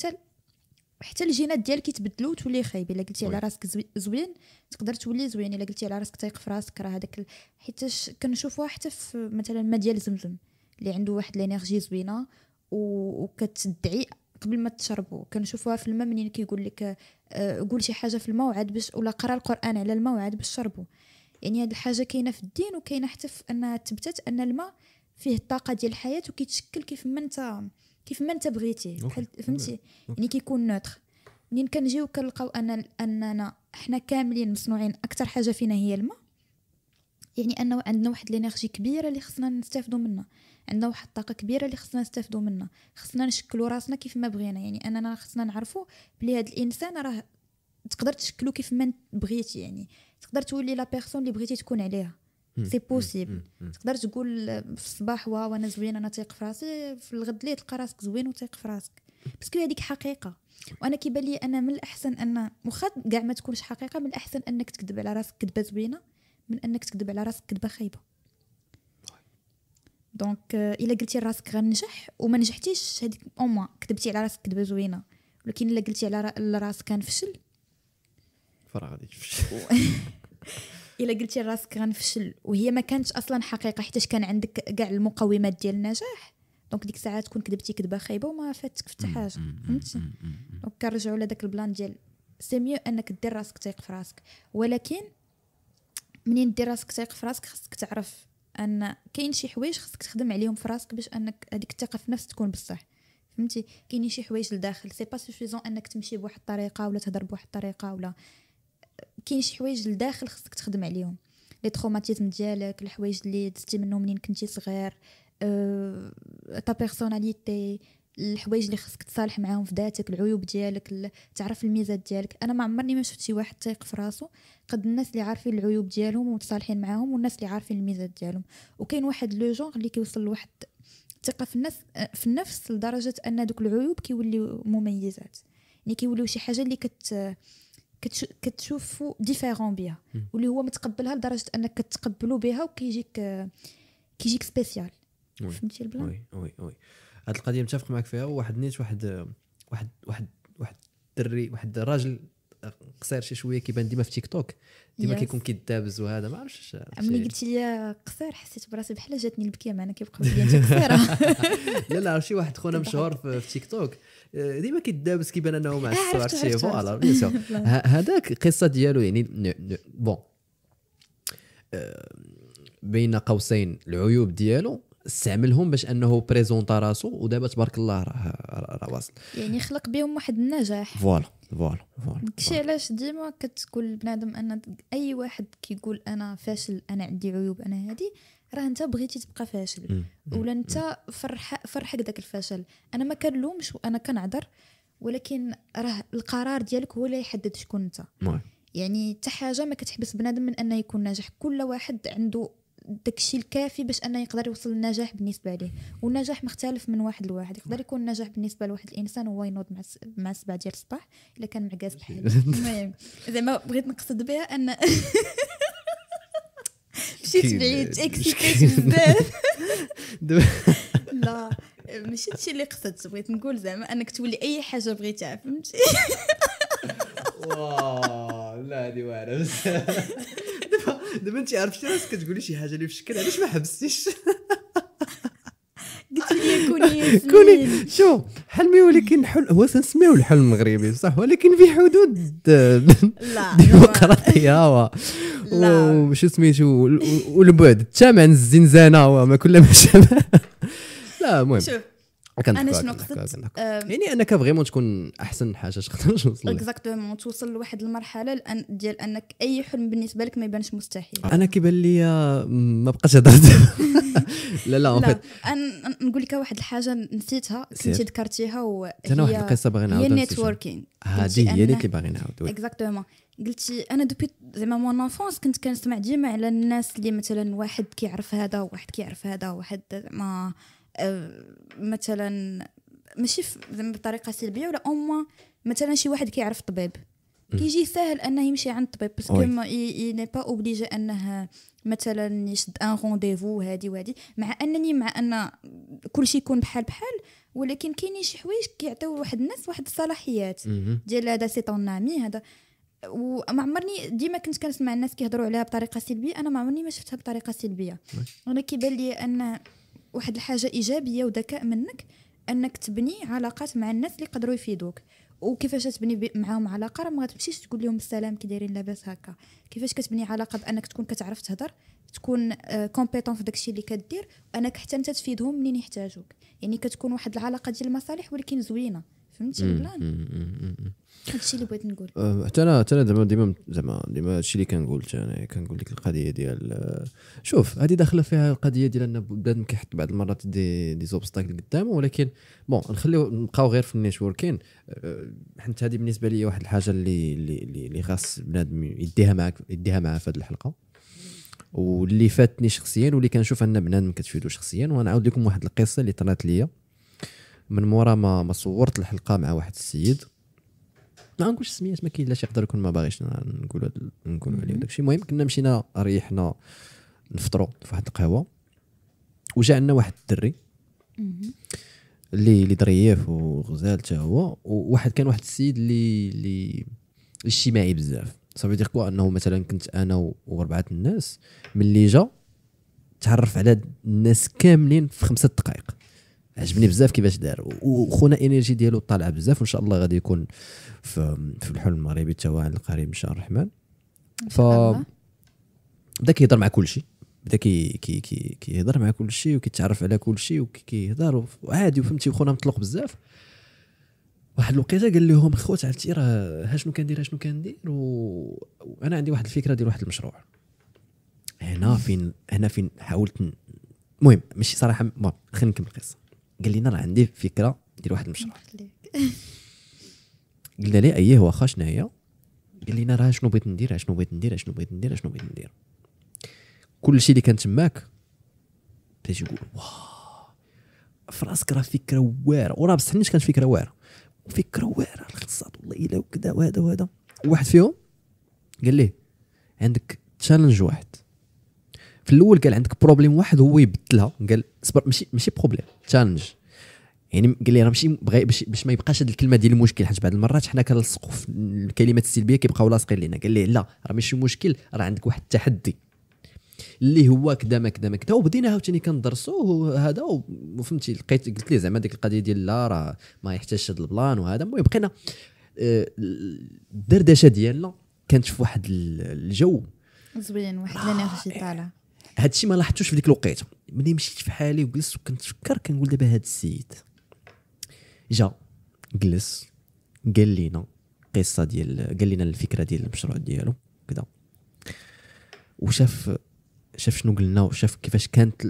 حتى الجينات ديالك يتبدلوا وتولي خايب الا قلتي على راسك زوين تقدر تولي زوين الا قلتي على راسك تايق في راسك راه هذاك حيتاش كنشوفوها حتى في مثلا ما ديال زمزم اللي عنده واحد الانرجي زوينه وكتدعي قبل ما تشربو كنشوفوها في الماء منين كيقول لك آه، قول شي حاجه في الماء وعاد باش ولا قرا القران على الماء وعاد باش شربو يعني هاد الحاجه كاينه في الدين وكاينه حتى في انها تبتت ان الماء فيه الطاقه ديال الحياه وكيتشكل كيف ما انت كيف ما انت بغيتي فهمتي يعني كيكون نوتر منين كنجيو كنلقاو ان اننا حنا كاملين مصنوعين اكثر حاجه فينا هي الماء يعني انه عندنا واحد الانرجي كبيره اللي خصنا نستافدوا منها عندنا واحد الطاقه كبيره اللي خصنا نستافدوا منها خصنا نشكلوا راسنا كيف ما بغينا يعني اننا خصنا نعرفوا بلي هذا الانسان راه تقدر تشكلو كيف ما بغيتي يعني تقدر تولي لا بيرسون اللي بغيتي تكون عليها سي بوسيبل تقدر تقول في الصباح واو انا زوين انا تيق في راسي في الغد ليه تلقى راسك زوين وتيق في راسك باسكو هذيك حقيقه وانا كيبان لي انا من الاحسن ان واخا كاع ما تكونش حقيقه من الاحسن انك تكذب على راسك كذبه زوينه من انك تكذب على راسك كذبه خايبه دونك euh, الا قلتي لراسك غنجح وما نجحتيش هذيك او موان كذبتي على راسك كذبه زوينه ولكن الا قلتي على راسك كنفشل فراه غادي تفشل الا قلتي لراسك غنفشل وهي ما كانتش اصلا حقيقه حيت كان عندك كاع المقومات ديال النجاح دونك ديك الساعه تكون كذبتي كذبه خايبه وما فاتك حتى حاجه فهمتي دونك كنرجعوا لذاك البلان ديال سي ميو انك دير راسك تيق في راسك ولكن منين دير راسك تيق في راسك خاصك تعرف ان كاين شي حوايج خصك تخدم عليهم في راسك باش انك هذيك الثقه في النفس تكون بصح فهمتي كاينين شي حوايج لداخل سي با سوفيزون انك تمشي بواحد الطريقه ولا تهضر بواحد الطريقه ولا كاين شي حوايج لداخل خصك تخدم عليهم لي تروماتيزم ديالك الحوايج اللي دزتي منهم منين كنتي صغير أه... تا بيرسوناليتي الحوايج اللي خاصك تصالح معاهم في ذاتك العيوب ديالك تعرف الميزات ديالك انا ما عمرني ما شفت شي واحد تايق في راسو قد الناس اللي عارفين العيوب ديالهم ومتصالحين معاهم والناس اللي عارفين الميزات ديالهم وكاين واحد لو جونغ اللي كيوصل لواحد الثقه في الناس آه، في النفس لدرجه ان دوك العيوب كيوليو مميزات يعني كيوليو شي حاجه اللي كت كتشوفو ديفيرون بها واللي هو متقبلها لدرجه انك كتقبلو بها وكيجيك آه، كيجيك سبيسيال فهمتي البلان وي وي وي هذه القضيه متفق معك فيها وواحد نيت واحد واحد واحد واحد الدري واحد الراجل قصير شي شويه كيبان ديما في تيك توك ديما كيكون كيدابز وهذا ما عرفتش ملي قلت لي قصير حسيت براسي بحال جاتني البكيه معنا كيبقى لي قصيره لا لا شي واحد خونا مشهور في تيك توك آه، ديما كيدابز كيبان انه مع آه، عرفتي شي فوالا هذاك قصه ديالو يعني بون بين قوسين العيوب ديالو استعملهم باش انه بريزونتا راسو ودابا تبارك الله راه راه واصل يعني خلق بهم واحد النجاح فوالا فوالا فوالا داكشي علاش ديما كتقول بنادم ان اي واحد كيقول انا فاشل انا عندي عيوب انا هادي راه انت بغيتي تبقى فاشل ولا انت فرح فرحك داك الفشل انا ما كنلومش وانا كنعذر ولكن راه القرار ديالك هو اللي يحدد شكون انت يعني حتى حاجه ما كتحبس بنادم من انه يكون ناجح كل واحد عنده داكشي الكافي باش انه يقدر يوصل للنجاح بالنسبه ليه والنجاح مختلف من واحد لواحد يقدر يكون النجاح بالنسبه لواحد الانسان هو ينوض مع مع السبعه ديال الصباح الا كان معكاز بحال المهم زعما بغيت نقصد بها ان مشيت بعيد اكسيتيت بزاف لا ماشي هادشي اللي قصدت بغيت نقول زعما انك تولي اي حاجه بغيتها فهمتي واو لا هادي واعره بزاف دابا انت عرفتي راسك كتقولي شي حاجه اللي في الشكل علاش ما حبستيش قلت لي كوني كوني شوف حلمي ولكن حل هو سنسميه الحلم المغربي بصح ولكن في حدود ديمقراطيه وشو سميتو والبعد الثامن الزنزانه وما كل ما لا المهم شوف انا شنو قصدت يعني انك فريمون تكون احسن حاجه تقدر توصل اكزاكتومون توصل لواحد المرحله الان ديال انك اي حلم بالنسبه لك ما يبانش مستحيل انا كيبان لي ما بقاش هضرت لا لا اون فيت نقول لك واحد الحاجه نسيتها كنتي ذكرتيها وهي انا واحد القصه باغي نعاودها هي النيتوركينغ هذه هي اللي باغي نعاود اكزاكتومون قلتي انا دوبي زعما مون انفونس كنت كنسمع ديما على الناس اللي مثلا واحد كيعرف هذا وواحد كيعرف هذا وواحد زعما آه، مثلا ماشي بطريقه سلبيه ولا اوما مثلا شي واحد كيعرف طبيب كيجي ساهل انه يمشي عند الطبيب باسكو اي ني با اوبليجي انه مثلا يشد ان رونديفو هادي وهادي مع انني مع ان كلشي يكون بحال بحال ولكن كاينين شي حوايج كيعطيو واحد الناس واحد الصلاحيات ديال هذا سي طون نامي هذا وما عمرني ديما كنت كنسمع الناس كيهضروا عليها بطريقه سلبيه انا ما عمرني ما شفتها بطريقه سلبيه انا كيبان لي ان واحد الحاجه ايجابيه وذكاء منك انك تبني علاقات مع الناس اللي يقدروا يفيدوك وكيفاش تبني معاهم علاقه راه ما غتمشيش تقول لهم السلام كي دايرين لاباس هكا كيفاش كتبني علاقه بانك تكون كتعرف تهضر تكون كومبيتون في داكشي اللي كدير وانك حتى انت تفيدهم منين يحتاجوك يعني كتكون واحد العلاقه ديال المصالح ولكن زوينه فهمتي البلان هادشي اللي بغيت نقول حتى انا حتى انا زعما ديما زعما ديما هادشي اللي كنقول حتى انا كنقول ديك القضيه ديال آه، شوف هذه داخله فيها القضيه ديال ان بنادم كيحط بعض المرات دي دي زوبستاكل قدامه ولكن بون نخليو نبقاو غير في النيتوركين آه، حيت هذه بالنسبه لي واحد الحاجه اللي اللي اللي خاص بنادم يديها معك يديها معاه في هذه الحلقه واللي فاتني شخصيا واللي كنشوف ان بنادم كتفيدو شخصيا وغنعاود لكم واحد القصه اللي طرات ليا من مورا ما, ما صورت الحلقه مع واحد السيد ما نقولش السميات ما كاين لاش يقدر يكون ما باغيش نقول نقول عليه داكشي المهم كنا مشينا ريحنا نفطروا في واحد القهوه وجا عندنا واحد الدري اللي اللي ظريف وغزال حتى هو وواحد كان واحد السيد اللي اللي اجتماعي بزاف صافي دير كوا انه مثلا كنت انا واربعه الناس ملي جا تعرف على الناس كاملين في خمسة دقائق عجبني بزاف كيفاش دار وخونا انرجي ديالو طالعه بزاف وان شاء الله غادي يكون في, في الحلم المغربي التوعد القريب ان شاء الله الرحمن ف بدا كيهضر مع كلشي بدا كي كي كي كيهضر مع كلشي وكيتعرف على كلشي وكيهضر وعادي وفهمتي وخونا مطلق بزاف واحد الوقيته قال لهم خوت عرفتي راه ها شنو كندير ها شنو كندير وانا عندي واحد الفكره ديال واحد المشروع هنا فين هنا فين حاولت المهم ماشي صراحه خلينا نكمل القصه قال لنا راه عندي فكره ندير واحد المشروع قلنا ليه ايه واخا شنو هي قال لنا راه شنو بغيت ندير شنو بغيت ندير شنو بغيت ندير شنو بغيت ندير كل شيء اللي كان تماك بدا يقول واه في راسك راه فكره واعره وراه بصح ما كانت فكره واعره فكره واعره الاقتصاد والله الا وكذا وهذا وهذا واحد فيهم قال ليه عندك تشالنج واحد في الاول قال عندك بروبليم واحد هو يبدلها قال صبر ماشي ماشي بروبليم تشالنج يعني قال لي راه ماشي بغي باش, باش ما يبقاش هذه الكلمه ديال المشكل حيت بعض المرات حنا كنلصقوا في الكلمات السلبيه كيبقاو لاصقين لينا قال لي لا راه ماشي مشكل راه عندك واحد التحدي اللي هو كدا ما كدا ما كدا وبدينا عاوتاني كندرسوا هذا وفهمتي لقيت قلت ليه زعما ديك القضيه ديال لا راه ما يحتاجش هذا البلان وهذا المهم بقينا آه، الدردشه ديالنا كانت في واحد الجو زوين واحد الانرجي طالعه هذا الشيء ما لاحظتوش في ديك الوقيته ملي مشيت في حالي وجلست وكنتفكر كنقول دابا هذا السيد جا جلس قال لينا القصه ديال قال لينا الفكره ديال المشروع ديالو كذا وشاف شاف شنو قلنا وشاف كيفاش كانت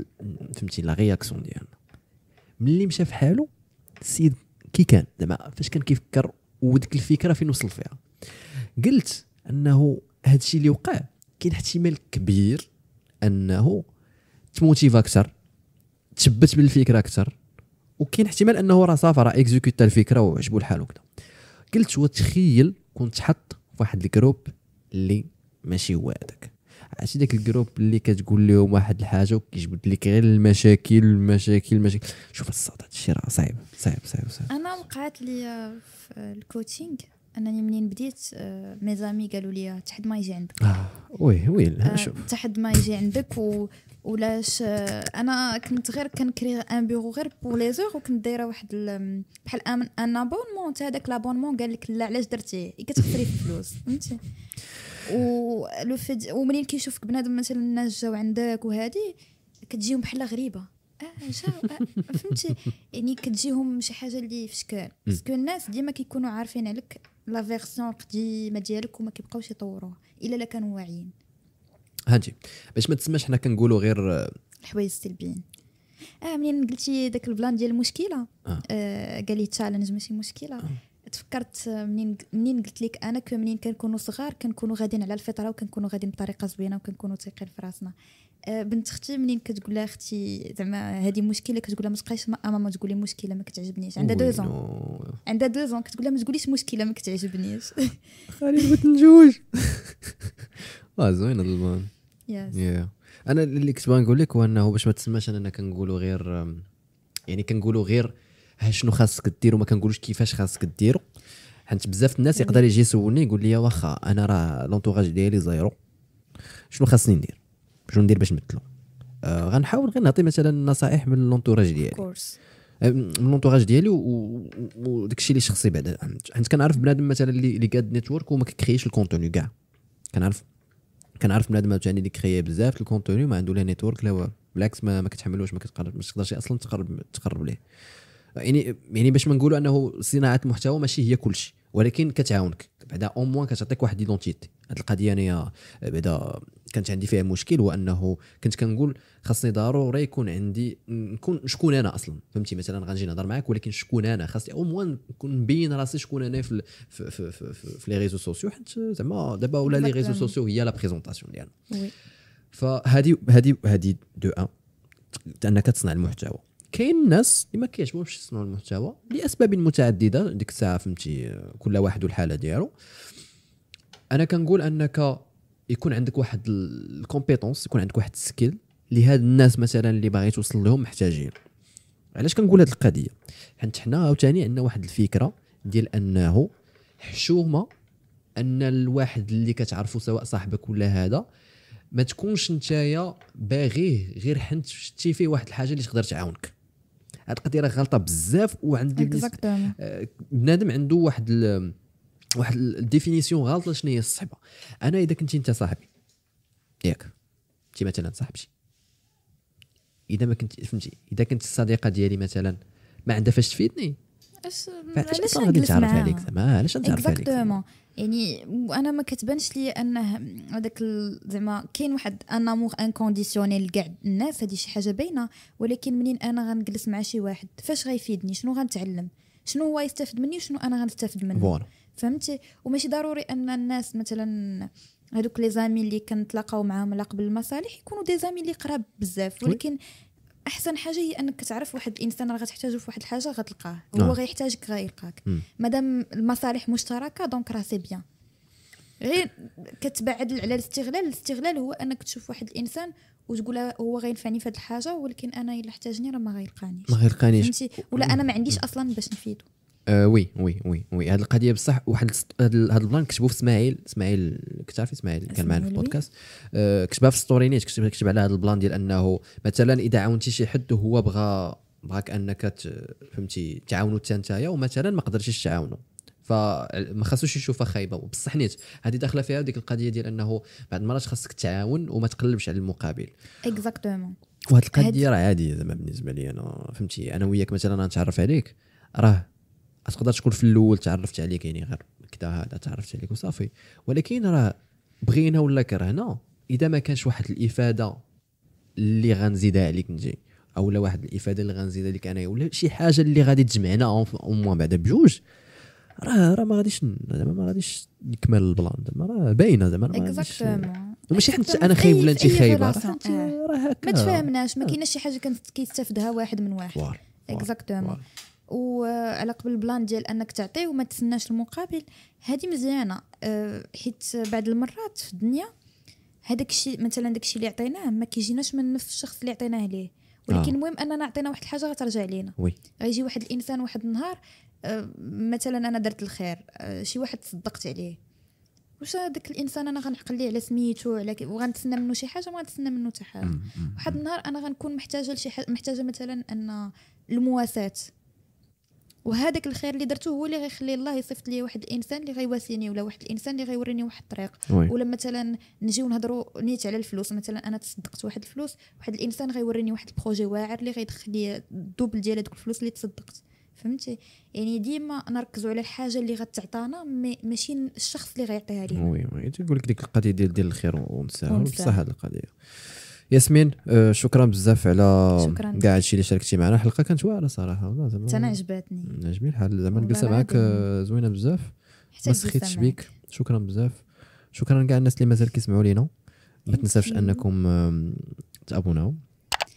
فهمتي لا رياكسيون ديالنا ملي مشى في حالو السيد كي كان زعما فاش كان كيفكر وديك الفكره فين وصل فيها قلت انه هذا الشيء اللي وقع كاين احتمال كبير انه تموتيف اكثر تشبت بالفكره اكثر وكاين احتمال انه راه صافي راه اكزيكوتا الفكره وعجبو الحال وكذا قلت وتخيل كنت حط واحد الجروب اللي ماشي هو هذاك عرفتي ذاك الجروب اللي كتقول لهم واحد الحاجه وكيجبد لك غير المشاكل المشاكل المشاكل شوف الصاد هادشي راه صعيب صعيب صعيب صعيب انا وقعت لي في الكوتشينغ انني منين بديت آه، ميزامي قالوا لي تحد ما يجي عندك اه وي وي آه، شوف تحد ما يجي عندك و ولاش آه، انا كنت غير كنكري ان بيرو غير بور لي زور وكنت دايره واحد بحال ان ابونمون تاع هذاك لابونمون قال لك لا علاش درتيه كتخسري في الفلوس فهمتي و لو ومنين كيشوفك بنادم مثلا الناس جاو عندك وهادي كتجيهم بحال غريبه آه،, اه فهمتي يعني كتجيهم شي حاجه اللي في شكل باسكو الناس ديما كيكونوا عارفين عليك لا فيرسيون القديمه ديالك وما كيبقاوش يطوروها الا لا كانوا واعيين هادي باش ما تسمعش حنا كنقولوا غير آه، الحوايج السلبيين اه منين قلتي داك البلان ديال المشكله آه. آه قال لي تشالنج ماشي مشكله آه. تفكرت منين منين قلت لك انا منين كنكونوا صغار كنكونوا غاديين على الفطره وكنكونوا غاديين بطريقه زوينه وكنكونوا تيقين في راسنا آه، بنت اختي منين كتقول لها اختي زعما هذه مشكله كتقول لها ما تبقايش آه، ماما تقولي مشكله ما كتعجبنيش عندها دو زون عندها دو زون كتقول لها ما تقوليش مشكله ما كتعجبنيش خالي بغيت نجوج واه زوين هذا البان يا انا اللي كنت باغي نقول لك هو انه باش ما تسماش اننا كنقولوا غير يعني كنقولوا غير شنو خاصك دير وما كنقولوش كيفاش خاصك ديرو حيت بزاف الناس يقدر يجي يسولني يقول لي واخا انا راه لونتوراج ديالي زيرو شنو خاصني ندير شنو ندير باش نمثلو آه غنحاول غير نعطي مثلا نصائح من لونتوراج ديالي آه، من لونتوراج ديالي وداك الشيء اللي شخصي بعدا حيت كنعرف بنادم مثلا اللي اللي قاد نيتورك وما كيكرييش الكونتوني كاع كنعرف كنعرف بنادم عاوتاني اللي كريي بزاف الكونتوني ما عنده لا نيتورك لا والو بالعكس ما, ما كتحملوش ما كتقرب ما تقدرش اصلا تقرب تقرب ليه يعني يعني باش ما نقولوا انه صناعه المحتوى ماشي هي كلشي ولكن كتعاونك بعدا او موان كتعطيك واحد ليدونتيتي هاد القضيه انايا بعدا كانت عندي فيها مشكل هو انه كنت كنقول خاصني ضروري يكون عندي نكون شكون انا اصلا فهمتي مثلا غنجي نهضر معاك ولكن شكون انا خاصني او موان نكون مبين راسي شكون انا في في في, في, في, لي ريزو سوسيو حيت زعما دابا ولا لي ريزو سوسيو هي لا بريزونطاسيون ديالنا يعني. فهادي هادي هادي دو ان انك تصنع المحتوى كاين الناس اللي ما كيعجبهمش يصنعوا المحتوى لاسباب متعدده ديك الساعه فهمتي كل واحد والحاله ديالو انا كنقول انك يكون عندك واحد الكومبيتونس يكون عندك واحد السكيل لهاد الناس مثلا اللي باغي توصل لهم محتاجين علاش كنقول هاد القضيه حيت حنا عاوتاني عندنا واحد الفكره ديال انه حشومه ان الواحد اللي كتعرفو سواء صاحبك ولا هذا ما تكونش نتايا باغيه غير حنت شتي فيه واحد الحاجه اللي تقدر تعاونك هاد القضيه راه غلطه بزاف وعندي آه، بنادم عنده واحد ال... واحد الديفينيسيون غلطه شنو هي الصحبه انا اذا كنتي انت صاحبي ياك انت مثلا صاحبتي اذا ما كنت فهمتي اذا كنت الصديقه ديالي مثلا ما عندها فاش تفيدني علاش غادي تعرف عليك زعما علاش تعرف عليك اكزاكتومون يعني انا ما كتبانش لي انه هذاك زعما كاين واحد ان امور انكونديسيونيل لكاع الناس هذه شي حاجه باينه ولكن منين انا غنجلس مع شي واحد فاش غيفيدني شنو غنتعلم شنو هو يستافد مني وشنو انا غنستافد منه بون. فهمتي وماشي ضروري ان الناس مثلا هذوك لي زامي اللي كنتلاقاو معاهم على قبل المصالح يكونوا دي زامي اللي قراب بزاف ولكن احسن حاجه هي انك تعرف واحد الانسان راه غتحتاجو في واحد الحاجه غتلقاه هو نعم. غيحتاجك غيلقاك مادام المصالح مشتركه دونك راه سي بيان غير كتبعد على الاستغلال الاستغلال هو انك تشوف واحد الانسان وتقول هو غينفعني في هذه الحاجه ولكن انا الا احتاجني راه ما غيلقانيش ما غيلقانيش فهمتي ولا انا ما عنديش اصلا باش نفيدو آه وي وي وي وي هذه القضيه بصح واحد هذا البلان كتبوه في اسماعيل اسماعيل كتعرفي اسماعيل كان معنا في البودكاست آه، كتبها في ستوري نيت كتب, كتب على هذا البلان ديال انه مثلا اذا عاونتي شي حد وهو بغى بغاك انك فهمتي تعاونو حتى نتايا ومثلا ما قدرتيش تعاونو فما خاصوش يشوفها خايبه بصح نيت هذه داخله فيها ديك القضيه ديال انه بعض المرات خاصك تعاون وما تقلبش على المقابل اكزاكتومون وهاد القضيه راه عاديه زعما بالنسبه لي انا فهمتي انا وياك مثلا نتعرف عليك راه تقدر تكون في الاول تعرفت عليك يعني غير كذا هذا تعرفت عليك وصافي ولكن راه بغينا ولا كرهنا اذا ما كانش واحد الافاده اللي غنزيدها عليك نجي او لا واحد الافاده اللي غنزيدها لك انا ولا شي حاجه اللي غادي تجمعنا اون بعدا بجوج راه راه ما غاديش زعما ما غاديش نكمل البلان زعما راه باينه زعما اكزاكتومون ماشي حنت انا خايب ولا انت خايبه راه هكا ما تفاهمناش ما كايناش شي حاجه كنستافدها كيستافدها واحد من واحد اكزاكتومون وعلى قبل البلان ديال انك تعطيه وما تسناش المقابل هذه مزيانه آه، حيت بعد المرات في الدنيا هذاك الشيء مثلا داك الشيء اللي عطيناه ما كيجيناش من نفس الشخص اللي عطيناه ليه ولكن آه. المهم آه. اننا عطينا واحد الحاجه غترجع لينا وي غيجي واحد الانسان واحد النهار آه، مثلا انا درت الخير شي واحد صدقت عليه واش هذاك الانسان انا غنعقل ليه على سميتو على وغنتسنى منه شي حاجه ما غنتسنى منه حتى حاجه واحد النهار انا غنكون محتاجه لشي حاجه محتاجه مثلا ان المواساه وهذاك الخير اللي درته هو اللي غيخلي الله يصيفط لي واحد الانسان اللي غيواسيني ولا واحد الانسان اللي غيوريني واحد الطريق ولا مثلا نجيو ونهضروا نيت على الفلوس مثلا انا تصدقت واحد الفلوس واحد الانسان غيوريني واحد البروجي واعر اللي غيدخل لي الدوبل ديال هذوك الفلوس اللي تصدقت فهمتي يعني ديما نركزوا على الحاجه اللي غتعطانا ماشي الشخص اللي غيعطيها لي وي وي تيقول لك ديك القضيه ديال ديال الخير ونساها بصح هذه القضيه ياسمين آه، شكرا بزاف على كاع هادشي اللي شاركتي معنا الحلقه كانت واعره صراحه زعما انا عجباتني عجبني الحال زعما الجلسه معاك آه، زوينه بزاف ما سخيتش بيك شكرا بزاف شكرا كاع الناس اللي مازال كيسمعوا لينا ما تنساوش انكم تابوناو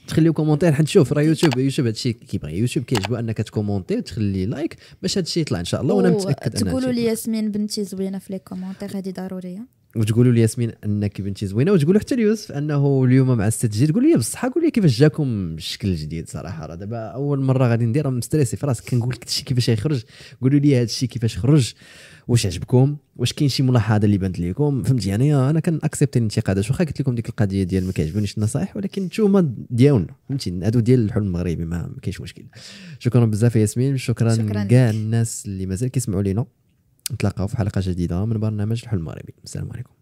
تخليو كومونتير شوف راه يوتيوب يوتيوب هادشي كيبغي يوتيوب كيعجبو انك تكومونتي وتخلي لايك باش هادشي يطلع ان شاء الله وانا متاكد ان تقولوا لي ياسمين بنتي زوينه في لي كومونتير هذه ضروريه وتقولوا لي ياسمين انك بنتي زوينه وتقولوا حتى ليوسف انه اليوم مع الستجيل تقول لي بصح قول لي كيفاش جاكم الشكل الجديد صراحه راه دابا اول مره غادي ندير راه مستريسي في راسك كنقول لك الشيء كيفاش يخرج قولوا لي الشيء كيفاش خرج واش عجبكم واش كاين شي ملاحظه اللي بانت لكم فهمتي يعني انا اكسبت الانتقادات واخا قلت لكم ديك القضيه ديال ما كيعجبونيش النصائح ولكن انتوما ديالنا فهمتي هادو ديال الحلم المغربي ما كاينش مشكل شكرا بزاف ياسمين شكرا كاع الناس اللي مازال كيسمعوا لينا نتلاقاو في حلقه جديده من برنامج الحلم المغربي السلام عليكم